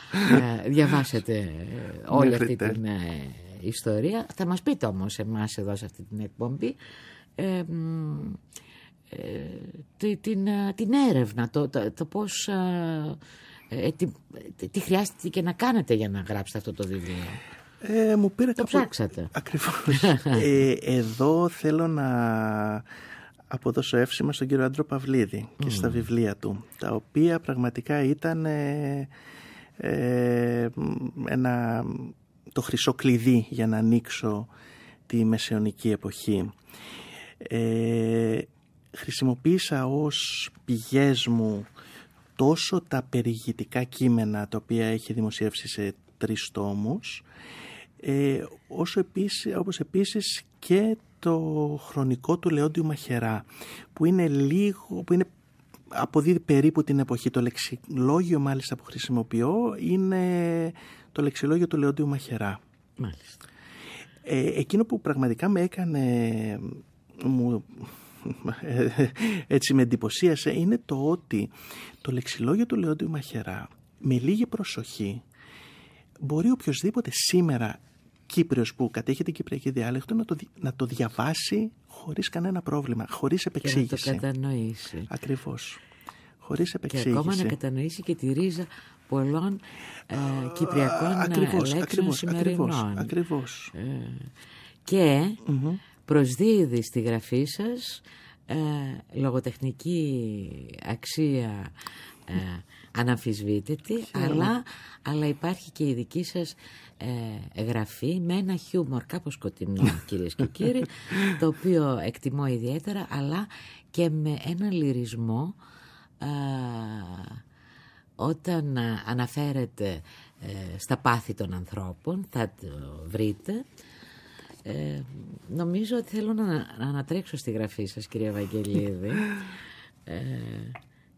Speaker 2: ε, διαβάσετε όλη αυτή την ε, ιστορία θα μας πείτε όμως εμάς εδώ σε αυτή την εκπομπή την, την, την έρευνα το, το, το πώς ε, ε, τι, ε, τι χρειάστηκε να κάνετε για
Speaker 1: να γράψετε αυτό το βιβλίο. Ε, μου πήρε το ψάξατε. Ακριβώς. εδώ θέλω να αποδώσω εύσημα στον κύριο Άντρο Παυλίδη και στα βιβλία του, τα οποία πραγματικά ήταν ένα, το χρυσό κλειδί για να ανοίξω τη μεσαιωνική εποχή. Ε, χρησιμοποίησα ως πηγές μου τόσο τα περιηγητικά κείμενα τα οποία έχει δημοσιεύσει σε τρεις τόμους ε, όσο επίσης, όπως επίσης και το χρονικό του Λεόντιου Μαχερά που είναι λίγο, που είναι αποδίδει περίπου την εποχή. Το λεξιλόγιο μάλιστα που χρησιμοποιώ είναι το λεξιλόγιο του Λεόντιου Μαχερά. Μάλιστα. Ε, εκείνο που πραγματικά με έκανε, ε, έτσι με εντυπωσίασε είναι το ότι το λεξιλόγιο του Λεόντιου Μαχερά με λίγη προσοχή μπορεί οποιοδήποτε σήμερα Κύπριος που κατέχει την Κυπριακή διάλεκτο να το, να το διαβάσει χωρίς κανένα πρόβλημα, χωρίς επεξήγηση. να το κατανοήσει. Ακριβώς. Χωρίς επεξήγηση. Και ακόμα να κατανοήσει και τη ρίζα πολλών ε, κυπριακών ακριβώς, λέξεων ακριβώς, σημερινών. Ακριβώς, ακριβώς.
Speaker 2: Ε, και προσδίδει στη γραφή σας ε, λογοτεχνική αξία ε, αναμφισβήτητη αλλά, αλλά υπάρχει και η δική σας ε, γραφή με ένα χιούμορ κάπως σκοτεινό κυρίες και κύριοι το οποίο εκτιμώ ιδιαίτερα αλλά και με ένα λυρισμό ε, όταν αναφέρεται ε, στα πάθη των ανθρώπων θα το βρείτε ε, νομίζω ότι θέλω να, να ανατρέξω στη γραφή σας κυρία Βαγγελίδη ε,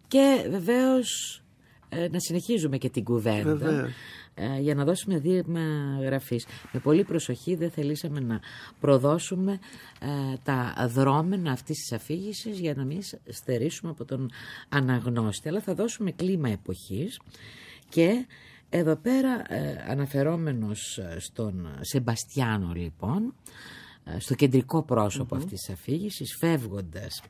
Speaker 2: και βεβαίως ε, να συνεχίζουμε και την κουβέντα ε, για να δώσουμε δείγμα γραφής. Με πολύ προσοχή δεν θελήσαμε να προδώσουμε τα δρόμενα αυτής της αφήγησης για να μην στερήσουμε από τον αναγνώστη αλλά θα δώσουμε κλίμα εποχής και εδώ πέρα ε, αναφερόμενος ε, στον Σεμπαστιάνο λοιπόν, ε, στο κεντρικό πρόσωπο mm-hmm. αυτής της αφήγησης, φεύγοντας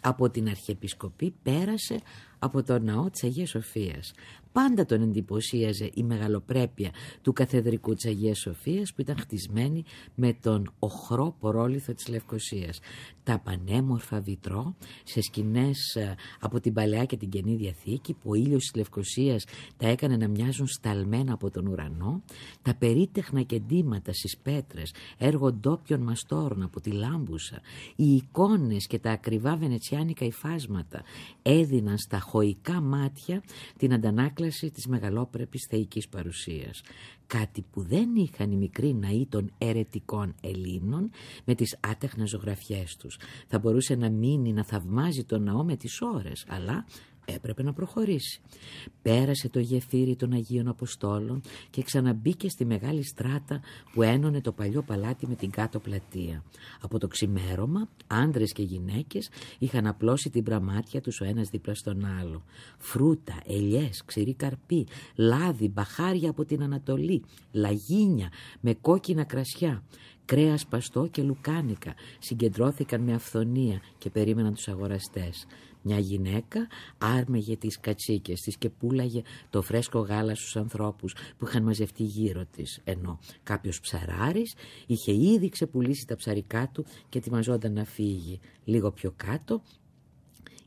Speaker 2: από την Αρχιεπισκοπή πέρασε από τον ναό της Αγίας Σοφίας πάντα τον εντυπωσίαζε η μεγαλοπρέπεια του καθεδρικού της Αγίας Σοφίας που ήταν χτισμένη με τον οχρό πορόληθο της Λευκοσίας. Τα πανέμορφα βιτρό σε σκηνές ε, από την Παλαιά και την Καινή Διαθήκη που ο ήλιος της Λευκοσίας τα έκανε να μοιάζουν σταλμένα από τον ουρανό, τα περίτεχνα κεντήματα στις πέτρες, έργο ντόπιων μαστόρων από τη Λάμπουσα, οι εικόνες και τα ακριβά βενετσιάνικα υφάσματα έδιναν στα χωικά μάτια την αντανάκληση Τη της μεγαλόπρεπης θεϊκής παρουσίας. Κάτι που δεν είχαν οι μικροί ναοί των αιρετικών Ελλήνων με τις άτεχνες ζωγραφιές τους. Θα μπορούσε να μείνει να θαυμάζει τον ναό με τις ώρες, αλλά έπρεπε να προχωρήσει. Πέρασε το γεφύρι των Αγίων Αποστόλων και ξαναμπήκε στη μεγάλη στράτα που ένωνε το παλιό παλάτι με την κάτω πλατεία. Από το ξημέρωμα, άντρες και γυναίκες είχαν απλώσει την πραμάτια τους ο ένας δίπλα στον άλλο. Φρούτα, ελιές, ξηρή καρπή, λάδι, μπαχάρια από την Ανατολή, λαγίνια με κόκκινα κρασιά. Κρέας παστό και λουκάνικα συγκεντρώθηκαν με αυθονία και περίμεναν τους αγοραστές. Μια γυναίκα άρμεγε τις κατσίκες της και πουλάγε το φρέσκο γάλα στους ανθρώπους που είχαν μαζευτεί γύρω της, ενώ κάποιος ψαράρης είχε ήδη ξεπουλήσει τα ψαρικά του και ετοιμαζόταν να φύγει. Λίγο πιο κάτω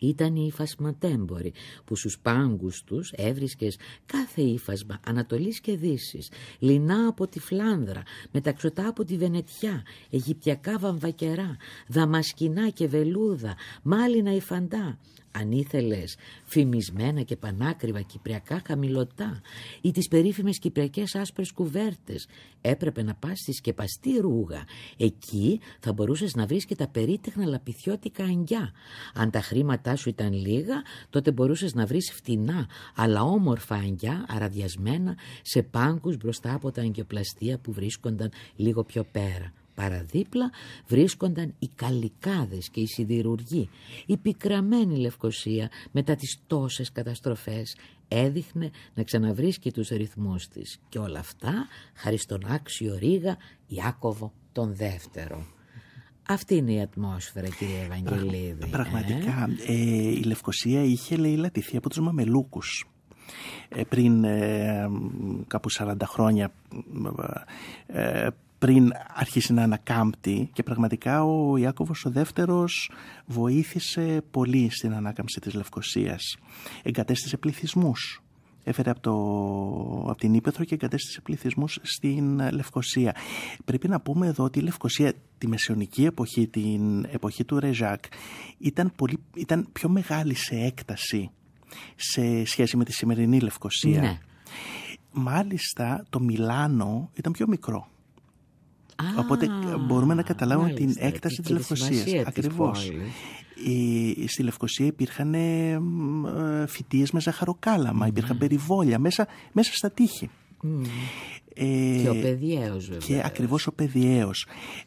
Speaker 2: ήταν οι υφασματέμποροι που στους πάγκους τους έβρισκες κάθε ύφασμα Ανατολής και Δύσης, λινά από τη Φλάνδρα, μεταξωτά από τη Βενετιά, αιγυπτιακά βαμβακερά, δαμασκινά και βελούδα, μάλινα υφαντά, αν ήθελες, φημισμένα και πανάκριβα κυπριακά χαμηλωτά ή τις περίφημες κυπριακές άσπρες κουβέρτες. Έπρεπε να πας στη σκεπαστή ρούγα. Εκεί θα μπορούσες να βρεις και τα περίτεχνα λαπιθιώτικα αγκιά. Αν τα χρήματά σου ήταν λίγα, τότε μπορούσες να βρεις φτηνά, αλλά όμορφα αγκιά, αραδιασμένα, σε πάγκους μπροστά από τα αγκιοπλαστεία που βρίσκονταν λίγο πιο πέρα. Παραδίπλα βρίσκονταν οι καλικάδες και οι σιδηρουργοί. Η πικραμένη Λευκοσία μετά τις τόσες καταστροφές έδειχνε να ξαναβρίσκει τους ρυθμούς της. Και όλα αυτά χάρη στον άξιο Ρίγα Ιάκωβο τον δεύτερο. Αυτή είναι η ατμόσφαιρα, κύριε
Speaker 1: Ευαγγελίδη. Πραγματικά, ε? Ε, η Λευκοσία είχε λατήθει από τους μαμελούκους. Ε, πριν ε, κάπου 40 χρόνια πριν αρχίσει να ανακάμπτει και πραγματικά ο Ιάκωβος ο δεύτερος βοήθησε πολύ στην ανάκαμψη της Λευκοσίας. Εγκατέστησε πληθυσμούς. Έφερε από, από την Ήπεθρο και εγκατέστησε πληθυσμούς στην Λευκοσία. Πρέπει να πούμε εδώ ότι η Λευκοσία τη μεσαιωνική εποχή, την εποχή του Ρεζάκ, ήταν, πολύ, ήταν πιο μεγάλη σε έκταση σε σχέση με τη σημερινή Λευκοσία. Ναι. Μάλιστα το Μιλάνο ήταν πιο μικρό. Οπότε ε, μπορούμε να καταλάβουμε την έκταση της Λευκοσίας. Ακριβώς. Στη Λευκοσία υπήρχαν ε, φυτίες με ζαχαροκάλαμα, υπήρχαν περιβόλια μέσα, μέσα στα τείχη. Ε, και ο
Speaker 2: Παιδιαίος βέβαια. Και
Speaker 1: ακριβώς ο Παιδιαίος,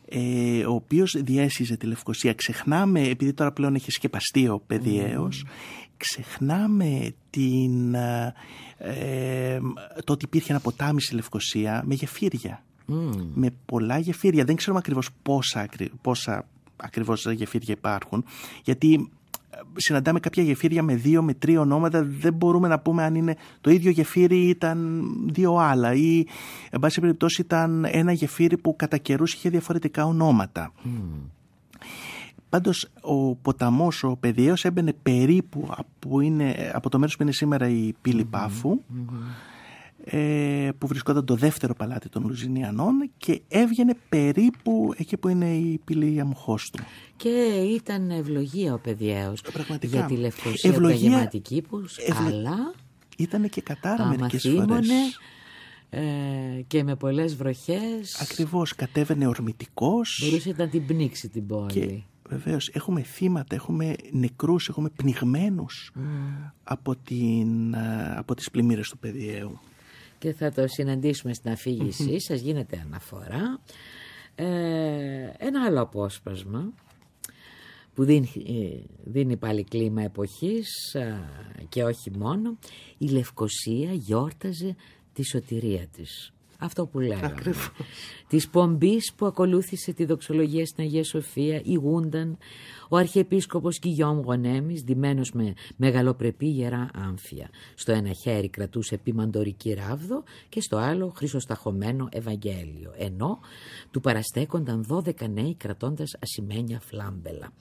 Speaker 1: ε, ο οποίος διέσυζε τη Λευκοσία. Ξεχνάμε, επειδή τώρα πλέον έχει σκεπαστεί ο Παιδιαίος, ξεχνάμε ε, το ότι υπήρχε ένα ποτάμι στη Λευκοσία με γεφύρια. Mm. με πολλά γεφύρια. Δεν ξέρουμε ακριβώς πόσα, πόσα γεφύρια υπάρχουν, γιατί ε, συναντάμε κάποια γεφύρια με δύο με τρία ονόματα, δεν μπορούμε να πούμε αν είναι το ίδιο γεφύρι ήταν δύο άλλα ή εν πάση περιπτώσει ήταν ένα γεφύρι που κατά καιρούς είχε διαφορετικά ονόματα. Mm. Πάντως ο ποταμός ο Πεδίαιος έμπαινε περίπου από, είναι, από το μέρος που είναι σήμερα η πύλη ειχε διαφορετικα ονοματα παντως ο ποταμος ο πεδίος εμπαινε περιπου απο ειναι το μερος που ειναι σημερα η πυλη παφου ε, που βρισκόταν το δεύτερο παλάτι των Λουζινιανών και έβγαινε περίπου εκεί που είναι η πύλη μουχόστου
Speaker 2: Και ήταν ευλογία ο Παιδιαίος ε, για τη Λευκοσία ευλογία, τα πους, αλλά... Ήταν και κατάρα μερικές φορές. Ε, και με πολλές βροχές.
Speaker 1: Ακριβώς, κατέβαινε ορμητικός. Μπορούσε
Speaker 2: να την πνίξει την
Speaker 1: πόλη. Και βεβαίως. Έχουμε θύματα, έχουμε νεκρούς, έχουμε πνιγμένους από, την, ε, από τις πλημμύρες του Παιδιαίου και θα το συναντήσουμε στην
Speaker 2: αφήγησή σας, γίνεται αναφορά. Ε, ένα άλλο απόσπασμα που δίνει, ε, δίνει πάλι κλίμα εποχής ε, και όχι μόνο. Η Λευκοσία γιόρταζε τη σωτηρία της. Αυτό που λέγαμε. Ακριβώς. Της πομπής που ακολούθησε τη δοξολογία στην Αγία Σοφία ηγούνταν ο Αρχιεπίσκοπος Κιγιόμ Γονέμης, ντυμένος με μεγαλοπρεπή γερά άμφια. Στο ένα χέρι κρατούσε πιμαντορική ράβδο και στο άλλο χρυσοσταχωμένο Ευαγγέλιο, ενώ του παραστέκονταν δώδεκα νέοι κρατώντας ασημένια φλάμπελα.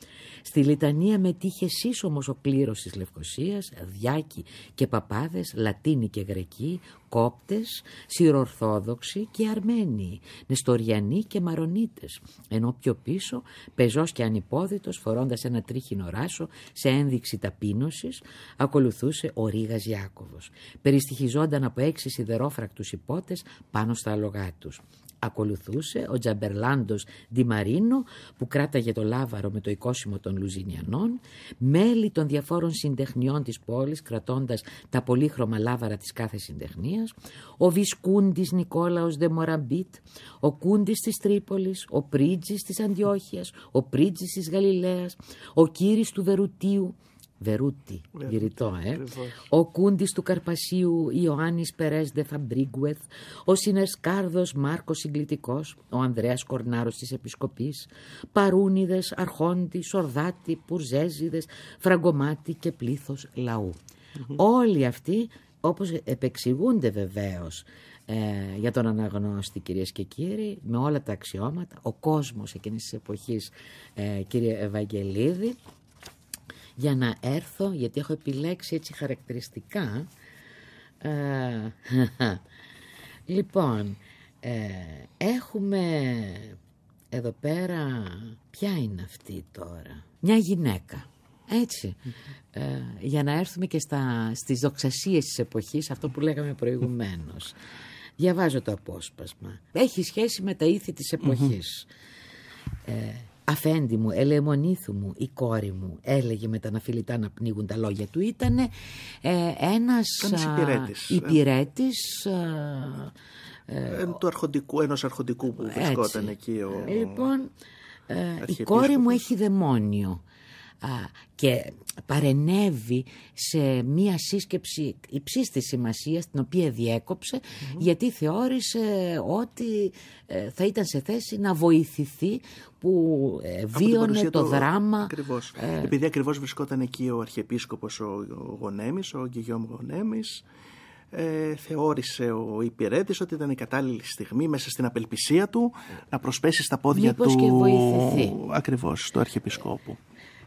Speaker 2: Στη λιτανία μετήχε σύσσωμος ο κλήρος της Λευκοσίας, Διάκη και παπάδες, Λατίνοι και Γρεκοί, Κόπτες, Συρορθόδοξοι και Αρμένοι, Νεστοριανοί και Μαρονίτες, ενώ πιο πίσω πεζός και ανυπόδητος φορώντας ένα τρίχινο ράσο σε ένδειξη ταπείνωσης, ακολουθούσε ο Ρήγας Ιάκωβος. Περιστοιχιζόταν από έξι σιδερόφρακτους υπότες πάνω στα λόγα τους ακολουθούσε ο Τζαμπερλάντος Ντιμαρίνο που κράταγε το λάβαρο με το οικόσιμο των Λουζινιανών, μέλη των διαφόρων συντεχνιών της πόλης κρατώντας τα πολύχρωμα λάβαρα της κάθε συντεχνίας, ο Βισκούντης Νικόλαος Δεμοραμπίτ, ο Κούντης της Τρίπολης, ο Πρίτζης της Αντιόχειας, ο Πρίτζης της Γαλιλαίας, ο Κύρις του Βερουτίου, Βερούτη, γυριτό, ε. Ο Κούντης του Καρπασίου Ιωάννης Περές Δε Φαμπρίγκουεθ, ο Συνεσκάρδο Μάρκος συγκλητικός, ο Ανδρέας Κορνάρος της Επισκοπής. Παρούνιδες, Αρχόντι, Σορδάτη, Πουρζέζιδες, Φραγκομάτι και πλήθος λαού. Όλοι αυτοί, όπως επεξηγούνται βεβαίως ε, για τον αναγνώστη κυρίες και κύριοι, με όλα τα αξιώματα, ο κόσμος εκείνης της εποχής, ε, κύριε Ευαγγελίδη, για να έρθω, γιατί έχω επιλέξει έτσι χαρακτηριστικά. Ε, λοιπόν, ε, έχουμε εδώ πέρα, ποια είναι αυτή τώρα, μια γυναίκα. Έτσι, ε, για να έρθουμε και στα, στις δοξασίες της εποχής, αυτό που λέγαμε προηγουμένως. Διαβάζω το απόσπασμα. Έχει σχέση με τα ήθη της εποχης Αφέντη μου, ελεμονήθου μου, η κόρη μου, έλεγε με τα αναφιλητά να πνίγουν τα λόγια του, ήταν ε, ένας υπηρέτης, ε. Ε, ε,
Speaker 1: του αρχοντικού, ενός αρχοντικού που βρισκόταν εκεί. Ο... Λοιπόν,
Speaker 2: ε, η κόρη μου έχει δαιμόνιο και παρενέβη σε μία σύσκεψη υψής της σημασίας την οποία γιατί θεώρησε ότι ε, θα ήταν σε θέση να βοηθηθεί που ε, βίωνε το δράμα.
Speaker 1: Ακριβώς. Ε, Επειδή ακριβώς βρισκόταν εκεί ο Αρχιεπίσκοπος ο Γονέμης, ο Γκυγιόμ Γονέμης θεώρησε ο υπηρέτης ότι ήταν η κατάλληλη στιγμή μέσα στην απελπισία του να προσπέσει στα πόδια Μήπως του ακριβώς του Αρχιεπισκόπου.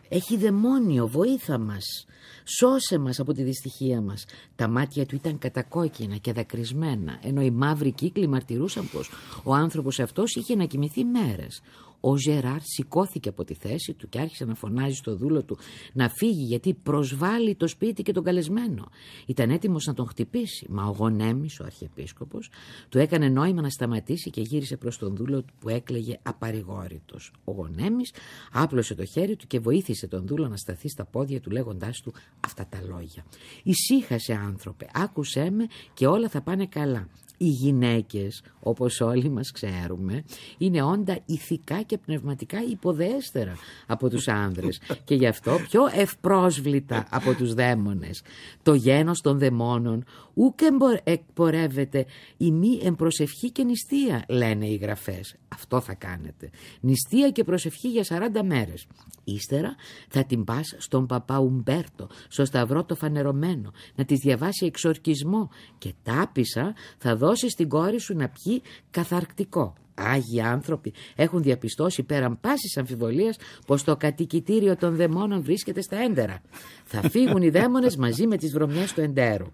Speaker 1: Έχει δαιμόνιο, βοήθα μας. Σώσε μας από
Speaker 2: τη δυστυχία μας. Τα μάτια του ήταν κατακόκκινα και δακρυσμένα, ενώ οι μαύροι κύκλοι μαρτυρούσαν πως ο άνθρωπος αυτός είχε να κοιμηθεί μέρες. Ο Ζεράρ σηκώθηκε από τη θέση του και άρχισε να φωνάζει στο δούλο του να φύγει γιατί προσβάλλει το σπίτι και τον καλεσμένο. Ήταν έτοιμος να τον χτυπήσει, μα ο γονέμις, ο αρχιεπίσκοπος, του έκανε νόημα να σταματήσει και γύρισε προς τον δούλο του που έκλεγε απαρηγόρητος. Ο γονέμις άπλωσε το χέρι του και βοήθησε τον δούλο να σταθεί στα πόδια του λέγοντάς του αυτά τα λόγια. Ησύχασε άνθρωπε, άκουσέ με και όλα θα πάνε καλά. Οι γυναίκες, όπως όλοι μας ξέρουμε, είναι όντα ηθικά και πνευματικά υποδέστερα από τους άνδρες και γι' αυτό πιο ευπρόσβλητα από τους δαίμονες. Το γένος των δαιμόνων ούκ εκπορεύεται η μη εμπροσευχή και νηστεία, λένε οι γραφές. Αυτό θα κάνετε. Νηστεία και προσευχή για 40 μέρες. Ύστερα θα την πας στον παπά Ουμπέρτο, στο σταυρό το φανερωμένο, να της διαβάσει εξορκισμό και τάπισα θα δώσει δώσεις στην κόρη σου να πιει καθαρκτικό. Άγιοι άνθρωποι έχουν διαπιστώσει πέραν πάσης αμφιβολίας πως το κατοικητήριο των δαιμόνων βρίσκεται στα έντερα. Θα φύγουν οι δαίμονες μαζί με τις βρωμιές του εντέρου.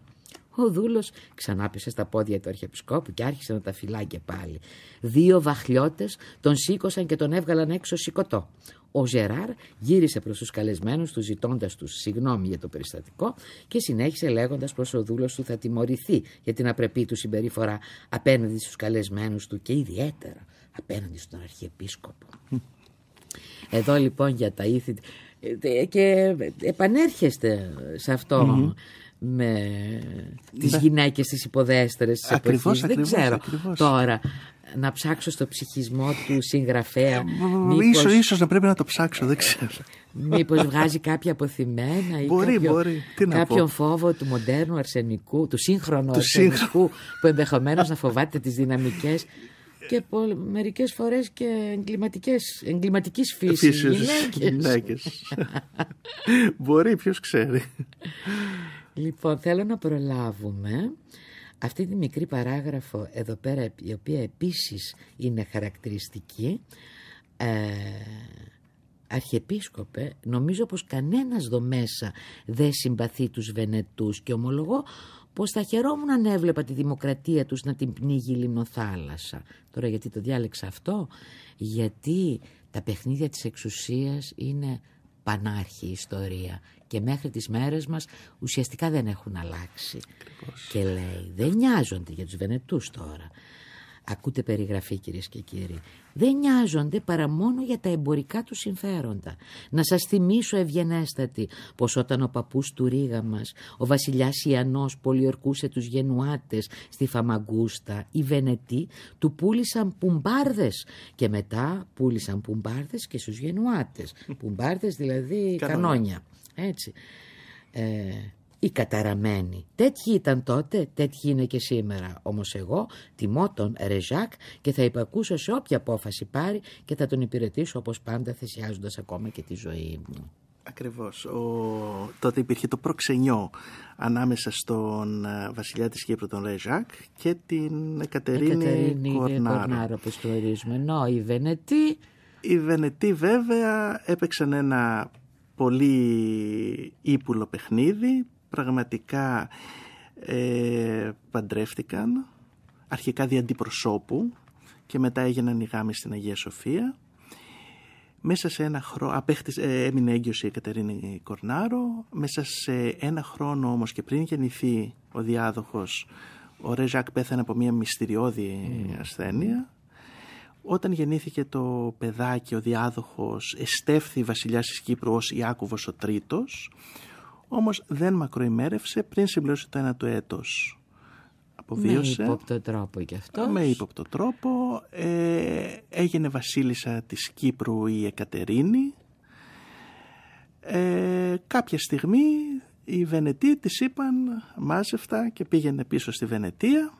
Speaker 2: Ο δούλος ξανάπεσε στα πόδια του Αρχιεπισκόπου και άρχισε να τα φυλάει πάλι. Δύο βαχλιώτες τον σήκωσαν και τον έβγαλαν έξω σηκωτό. Ο Ζεράρ γύρισε προς τους καλεσμένους του, ζητώντας τους συγγνώμη για το περιστατικό και συνέχισε λέγοντας πω ο δούλος του θα τιμωρηθεί για την απρεπή του συμπεριφορά απέναντι στους καλεσμένους του και ιδιαίτερα απέναντι στον Αρχιεπίσκοπο. Εδώ λοιπόν για τα ήθη ε, και επανέρχεστε σε αυτο με ναι. τις γυναίκες τις υποδέστερες Δεν ξέρω τώρα να ψάξω στο ψυχισμό του συγγραφέα. Ε, μήπως... Ίσως,
Speaker 1: ίσως να πρέπει να το ψάξω, δεν ξέρω. Μήπως βγάζει
Speaker 2: κάποια αποθυμένα ή μπορεί, κάποιο, μπορεί. Τι να κάποιον φόβο του μοντέρνου αρσενικού, του σύγχρονου του αρσενικού που ενδεχομένως να φοβάται τις δυναμικές και μερικέ μερικές φορές και εγκληματικές, εγκληματικής φύσης, φύσης γυναίκες.
Speaker 1: μπορεί, ποιος ξέρει.
Speaker 2: Λοιπόν, θέλω να προλάβουμε αυτή τη μικρή παράγραφο εδώ πέρα, η οποία επίσης είναι χαρακτηριστική. Ε, Αρχιεπίσκοπε, νομίζω πως κανένας εδώ μέσα δεν συμπαθεί τους Βενετούς και ομολογώ πως θα χαιρόμουν αν έβλεπα τη δημοκρατία τους να την πνίγει η λιμνοθάλασσα. Τώρα γιατί το διάλεξα αυτό, γιατί τα παιχνίδια της εξουσίας είναι πανάρχη ιστορία και μέχρι τις μέρες μας ουσιαστικά δεν έχουν αλλάξει. Και λέει δεν νοιάζονται για τους Βενετούς τώρα. Ακούτε περιγραφή κυρίες και κύριοι. Δεν νοιάζονται παρά μόνο για τα εμπορικά τους συμφέροντα. Να σας θυμίσω ευγενέστατη πως όταν ο παππούς του Ρίγα μας, ο βασιλιάς Ιανό, πολιορκούσε τους Γενουάτες στη Φαμαγκούστα, οι Βενετοί του πούλησαν πουμπάρδες και μετά πούλησαν πουμπάρδες και στους Γενουάτες. Πουμπάρδες δηλαδή κανόνια. Έτσι. Ε, οι καταραμένοι. Τέτοιοι ήταν τότε, τέτοιοι είναι και σήμερα. όμως εγώ τιμώ τον Ρεζάκ και θα υπακούσω σε όποια απόφαση πάρει και θα τον υπηρετήσω όπως πάντα θυσιάζοντας
Speaker 1: ακόμα και τη ζωή μου. Ακριβώς. Ο... Τότε υπήρχε το προξενιό ανάμεσα στον ε, βασιλιά της Κύπρου τον Ρεζάκ και την Εκατερίνη, Κορνάρα. Κορνάρο. το ορίζουμε. Ενώ οι Η Οι βέβαια έπαιξαν ένα πολύ ύπουλο παιχνίδι πραγματικά ε, παντρεύτηκαν, αρχικά δι' αντιπροσώπου και μετά έγιναν οι γάμοι στην Αγία Σοφία. Μέσα σε ένα χρόνο, ε, έμεινε έγκυος η Κατερίνη Κορνάρο, μέσα σε ένα χρόνο όμως και πριν γεννηθεί ο διάδοχος, ο Ρεζάκ πέθανε από μια μυστηριώδη mm. ασθένεια. Όταν γεννήθηκε το παιδάκι, ο διάδοχος εστέφθη βασιλιάς της Κύπρου ως Ιάκουβος ο όμως δεν μακροημέρευσε πριν συμπληρώσει το ένα του έτος. Αποβίωσε. Με ύποπτο τρόπο και αυτός. Με ύποπτο τρόπο. Ε, έγινε βασίλισσα της Κύπρου η Εκατερίνη. Ε, κάποια στιγμή οι Βενετοί της είπαν μάζευτα και πήγαινε πίσω στη Βενετία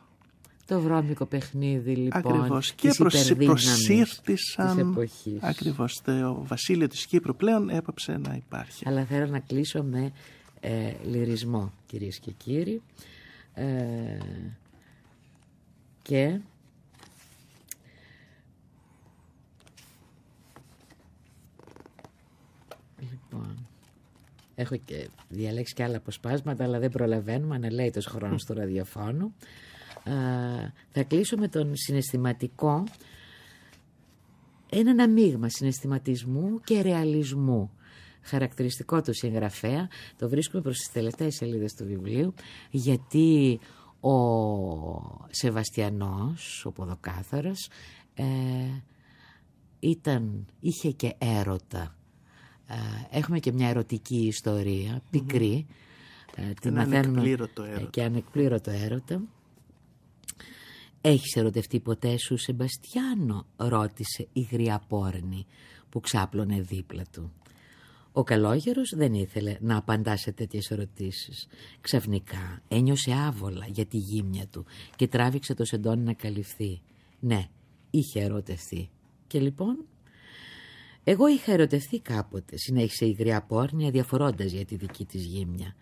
Speaker 1: το βρώμικο παιχνίδι λοιπόν Ακριβώς. και προσ... προσήρτησαν Ακριβώς το βασίλειο της Κύπρου πλέον έπαψε να υπάρχει Αλλά θέλω να κλείσω με ε, λυρισμό
Speaker 2: κυρίες και κύριοι ε, και λοιπόν έχω και διαλέξει και άλλα αποσπάσματα αλλά δεν προλαβαίνουμε αναλέει χρόνος του ραδιοφώνου ε, θα κλείσω με τον συναισθηματικό έναν αμίγμα συναισθηματισμού και ρεαλισμού. Χαρακτηριστικό του συγγραφέα, το βρίσκουμε προς τις τελευταίες σελίδες του βιβλίου, γιατί ο Σεβαστιανός, ο Ποδοκάθαρος ε, ήταν, είχε και έρωτα. Ε, έχουμε και μια ερωτική ιστορία, πικρή, mm-hmm. και ανεκπλήρωτο έρωτα. Έχεις ερωτευτεί ποτέ σου, Σεμπαστιάνο» ρώτησε η πόρνη που ξάπλωνε δίπλα του. Ο καλόγερος δεν ήθελε να απαντά σε τέτοιες ερωτήσεις. Ξαφνικά ένιωσε άβολα για τη γύμνια του και τράβηξε το σεντόνι να καλυφθεί. Ναι, είχε ερωτευτεί. Και λοιπόν... Εγώ είχα ερωτευτεί κάποτε, συνέχισε η γριά πόρνη, αδιαφορώντας για τη δική της γύμνια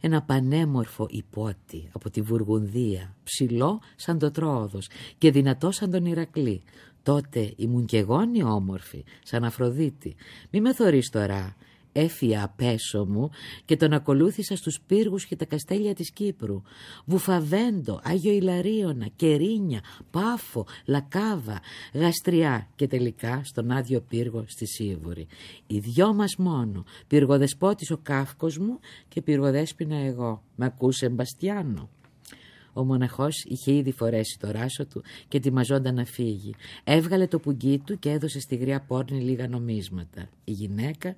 Speaker 2: ένα πανέμορφο υπότι από τη Βουργουνδία, ψηλό σαν το Τρόοδος και δυνατό σαν τον Ηρακλή. Τότε ήμουν και εγώ όμορφη, σαν Αφροδίτη. Μη με θωρείς τώρα, έφυγα απέσω μου και τον ακολούθησα στους πύργους και τα καστέλια της Κύπρου. Βουφαβέντο, Άγιο Ηλαρίωνα, Κερίνια, Πάφο, Λακάβα, Γαστριά και τελικά στον άδειο πύργο στη Σίβουρη. Οι δυο μας μόνο, πυργοδεσπότης ο Κάφκος μου και πυργοδέσποινα εγώ. Μ' ακούσε Μπαστιάνο. Ο μοναχός είχε ήδη φορέσει το ράσο του και ετοιμαζόταν να φύγει. Έβγαλε το πουγγί του και έδωσε στη γριά πόρνη λίγα νομίσματα. Η γυναίκα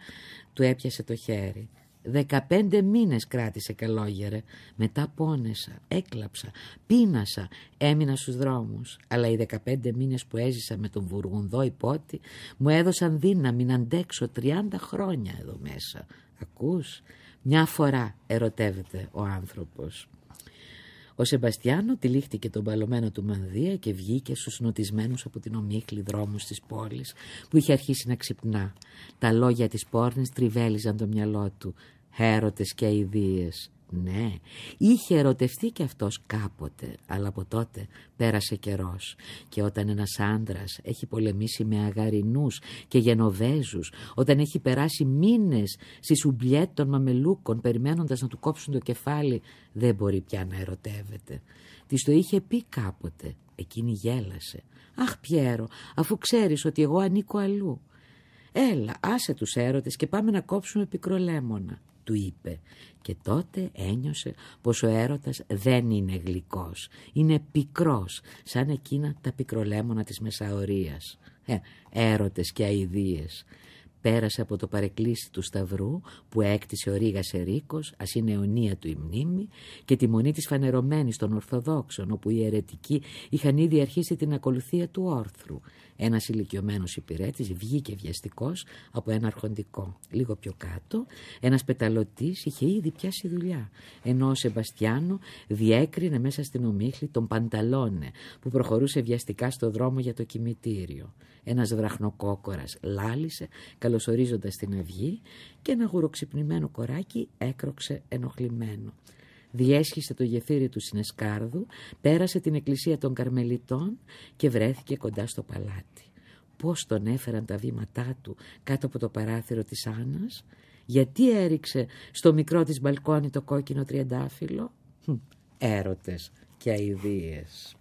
Speaker 2: του έπιασε το χέρι. Δεκαπέντε μήνες κράτησε καλόγερε. Μετά πόνεσα, έκλαψα, πείνασα, έμεινα στους δρόμους. Αλλά οι δεκαπέντε μήνες που έζησα με τον Βουργουνδό υπότι μου έδωσαν δύναμη να αντέξω τριάντα χρόνια εδώ μέσα. Ακούς, μια φορά ερωτεύεται ο άνθρωπος. Ο Σεμπαστιάνο τυλίχτηκε τον παλωμένο του μανδύα και βγήκε στους νοτισμένους από την ομίχλη δρόμους της πόλης που είχε αρχίσει να ξυπνά. Τα λόγια της πόρνης τριβέλιζαν το μυαλό του. Έρωτες και ιδίες». Ναι, είχε ερωτευτεί κι αυτός κάποτε, αλλά από τότε πέρασε καιρός. Και όταν ένας άντρας έχει πολεμήσει με αγαρινούς και γενοβέζους, όταν έχει περάσει μήνες στη σουμπλιέ των μαμελούκων περιμένοντας να του κόψουν το κεφάλι, δεν μπορεί πια να ερωτεύεται. Της το είχε πει κάποτε. Εκείνη γέλασε. «Αχ, Πιέρο, αφού ξέρεις ότι εγώ ανήκω αλλού». «Έλα, άσε τους έρωτες και πάμε να κόψουμε πικρολέμονα» του είπε και τότε ένιωσε πως ο έρωτας δεν είναι γλυκός, είναι πικρός, σαν εκείνα τα πικρολέμωνα της Μεσαωρίας. Ε, έρωτες και αηδίες. Πέρασε από το παρεκκλήσι του Σταυρού που έκτισε ο Ρίγα Ερίκος, ας είναι αιωνία του η μνήμη, και τη μονή της φανερωμένης των Ορθοδόξων, όπου οι αιρετικοί είχαν ήδη αρχίσει την ακολουθία του όρθρου. Ένας ηλικιωμένος υπηρέτης βγήκε βιαστικός από ένα αρχοντικό. Λίγο πιο κάτω, ένας πεταλωτής είχε ήδη πιάσει δουλειά, ενώ ο Σεμπαστιάνο διέκρινε μέσα στην ομίχλη τον Πανταλόνε που προχωρούσε βιαστικά στο δρόμο για το κημητήριο. Ένας βραχνοκόκορας λάλησε καλωσορίζοντας την αυγή και ένα γουροξυπνημένο κοράκι έκροξε ενοχλημένο διέσχισε το γεφύρι του Σινεσκάρδου, πέρασε την εκκλησία των Καρμελιτών και βρέθηκε κοντά στο παλάτι. Πώς τον έφεραν τα βήματά του κάτω από το παράθυρο της Άννας, γιατί έριξε στο μικρό της μπαλκόνι το κόκκινο τριαντάφυλλο. Έρωτες και αηδίες.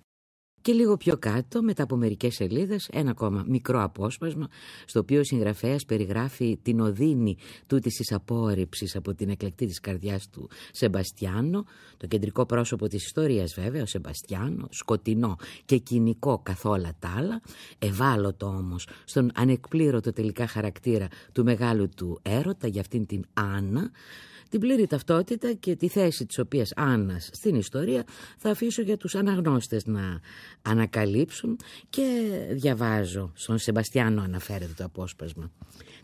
Speaker 2: Και λίγο πιο κάτω, μετά από μερικές σελίδες, ένα ακόμα μικρό απόσπασμα, στο οποίο ο συγγραφέας περιγράφει την οδύνη τούτης της απόρριψης από την εκλεκτή της καρδιάς του Σεμπαστιάνο, το κεντρικό πρόσωπο της ιστορίας βέβαια, ο Σεμπαστιάνο, σκοτεινό και κοινικό καθόλα όλα τα άλλα, ευάλωτο όμως στον ανεκπλήρωτο τελικά χαρακτήρα του μεγάλου του έρωτα για αυτήν την Άννα, την πλήρη ταυτότητα και τη θέση της οποίας Άννας στην ιστορία θα αφήσω για τους αναγνώστες να ανακαλύψουν και διαβάζω, στον Σεμπαστιάνο αναφέρεται το απόσπασμα.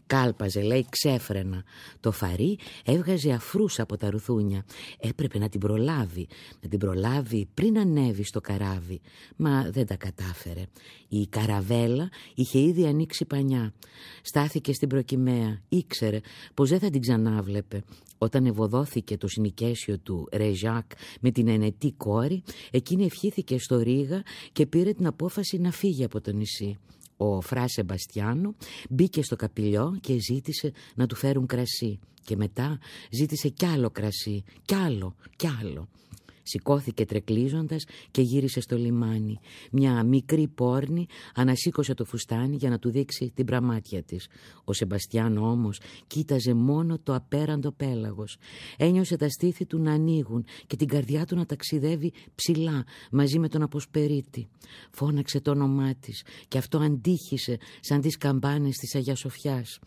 Speaker 2: Κάλπαζε, λέει, ξέφρενα. Το φαρί έβγαζε αφρούς από τα ρουθούνια. Έπρεπε να την προλάβει, να την προλάβει πριν ανέβει στο καράβι. Μα δεν τα κατάφερε. Η καραβέλα είχε ήδη ανοίξει πανιά. Στάθηκε στην προκυμαία. Ήξερε πως δεν θα την ξανάβλεπε. Όταν ευωδόθηκε το συνοικέσιο του Ρεζάκ με την ενετή κόρη, εκείνη ευχήθηκε στο Ρίγα και πήρε την απόφαση να φύγει από το νησί ο Φρά Σεμπαστιάνο μπήκε στο καπηλιό και ζήτησε να του φέρουν κρασί. Και μετά ζήτησε κι άλλο κρασί, κι άλλο, κι άλλο. Σηκώθηκε τρεκλίζοντας και γύρισε στο λιμάνι. Μια μικρή πόρνη ανασήκωσε το φουστάνι για να του δείξει την πραμάτια της. Ο Σεμπαστιάν όμως κοίταζε μόνο το απέραντο πέλαγος. Ένιωσε τα στήθη του να ανοίγουν και την καρδιά του να ταξιδεύει ψηλά μαζί με τον αποσπερίτη. Φώναξε το όνομά της και αυτό αντίχησε σαν τις καμπάνες της Αγία Σοφιάς.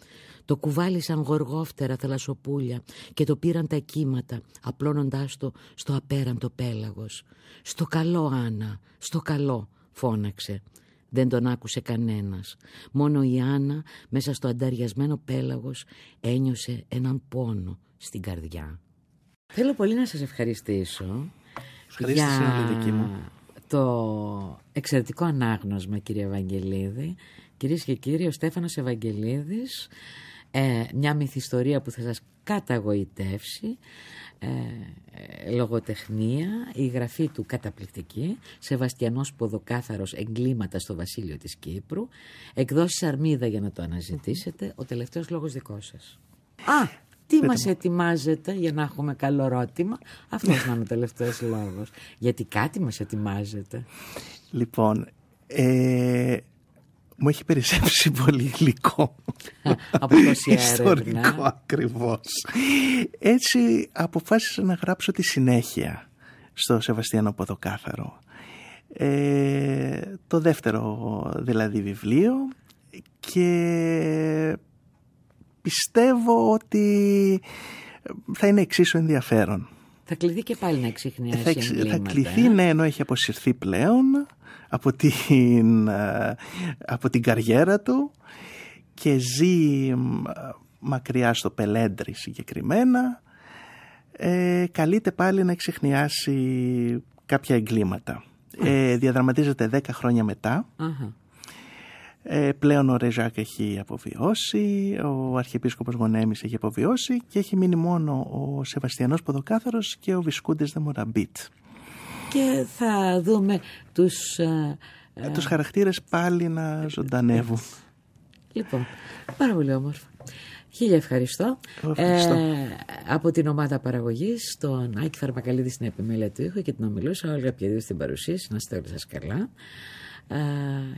Speaker 2: Το κουβάλισαν γοργόφτερα θαλασσοπούλια και το πήραν τα κύματα, απλώνοντάς το στο απέραντο πέλαγος. «Στο καλό, Άννα, στο καλό», φώναξε. Δεν τον άκουσε κανένας. Μόνο η Άννα μέσα στο ανταριασμένο πέλαγος ένιωσε έναν πόνο στην καρδιά. Θέλω πολύ να σας ευχαριστήσω
Speaker 1: για μου.
Speaker 2: το εξαιρετικό ανάγνωσμα κύριε Ευαγγελίδη. Κυρίες και κύριοι, ο Στέφανος Ευαγγελίδης ε, μια μυθιστορία που θα σας καταγοητεύσει ε, ε, λογοτεχνία, η γραφή του καταπληκτική, Σεβαστιανός Ποδοκάθαρος Εγκλήματα στο Βασίλειο της Κύπρου, εκδόσεις Αρμίδα για να το αναζητήσετε, ο τελευταίος λόγος δικός σας. Α, τι μας ετοιμάζετε για να έχουμε καλό ρώτημα, αυτός να είναι ο τελευταίος λόγος, γιατί κάτι μας ετοιμάζετε. Λοιπόν,
Speaker 1: ε, μου έχει περισσέψει πολύ υλικό. Από Ιστορικό ακριβώς. Έτσι αποφάσισα να γράψω τη συνέχεια στο Σεβαστιανό Ποδοκάθαρο. Ε, το δεύτερο δηλαδή βιβλίο και πιστεύω ότι θα είναι εξίσου ενδιαφέρον.
Speaker 2: Θα κληθεί και πάλι να εξηχνιάσει θα, θα κληθεί, ε? ναι,
Speaker 1: ενώ έχει αποσυρθεί πλέον από την, ε, από την καριέρα του και ζει μακριά στο Πελέντρι συγκεκριμένα, ε, καλείται πάλι να εξηχνιάσει κάποια εγκλήματα. Ε, ε διαδραματίζεται 10 χρόνια μετά. Ε, πλέον ο Ρεζάκ έχει αποβιώσει, ο Αρχιεπίσκοπος Γονέμης έχει αποβιώσει και έχει μείνει μόνο ο Σεβαστιανός Ποδοκάθαρος και ο Βισκούντες Δεμοραμπίτ.
Speaker 2: Και θα δούμε τους... Ε, ε, τους
Speaker 1: χαρακτήρες πάλι να ζωντανεύουν.
Speaker 2: Λοιπόν, πάρα πολύ όμορφα. Χίλια ευχαριστώ. ευχαριστώ. Ε, από την ομάδα παραγωγής, τον Άκη Φαρμακαλίδη στην επιμέλεια του ήχου και την ομιλούσα, Όλγα στην παρουσία. Να είστε όλοι καλά. Ε,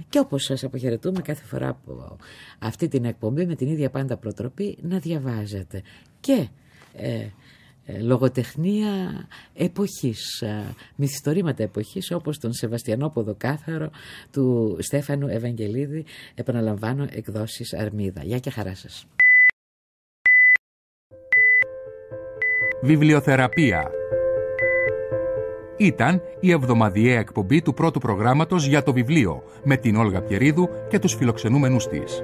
Speaker 2: και όπως σας αποχαιρετούμε κάθε φορά από αυτή την εκπομπή με την ίδια πάντα προτροπή να διαβάζετε και ε, ε λογοτεχνία εποχής, ε, μυθιστορήματα εποχής όπως τον Σεβαστιανόποδο Κάθαρο του Στέφανου Ευαγγελίδη επαναλαμβάνω εκδόσεις Αρμίδα. Γεια και χαρά σας.
Speaker 1: Βιβλιοθεραπεία ήταν η εβδομαδιαία εκπομπή του πρώτου προγράμματος για το βιβλίο με την Όλγα Πιερίδου και τους φιλοξενούμενους της.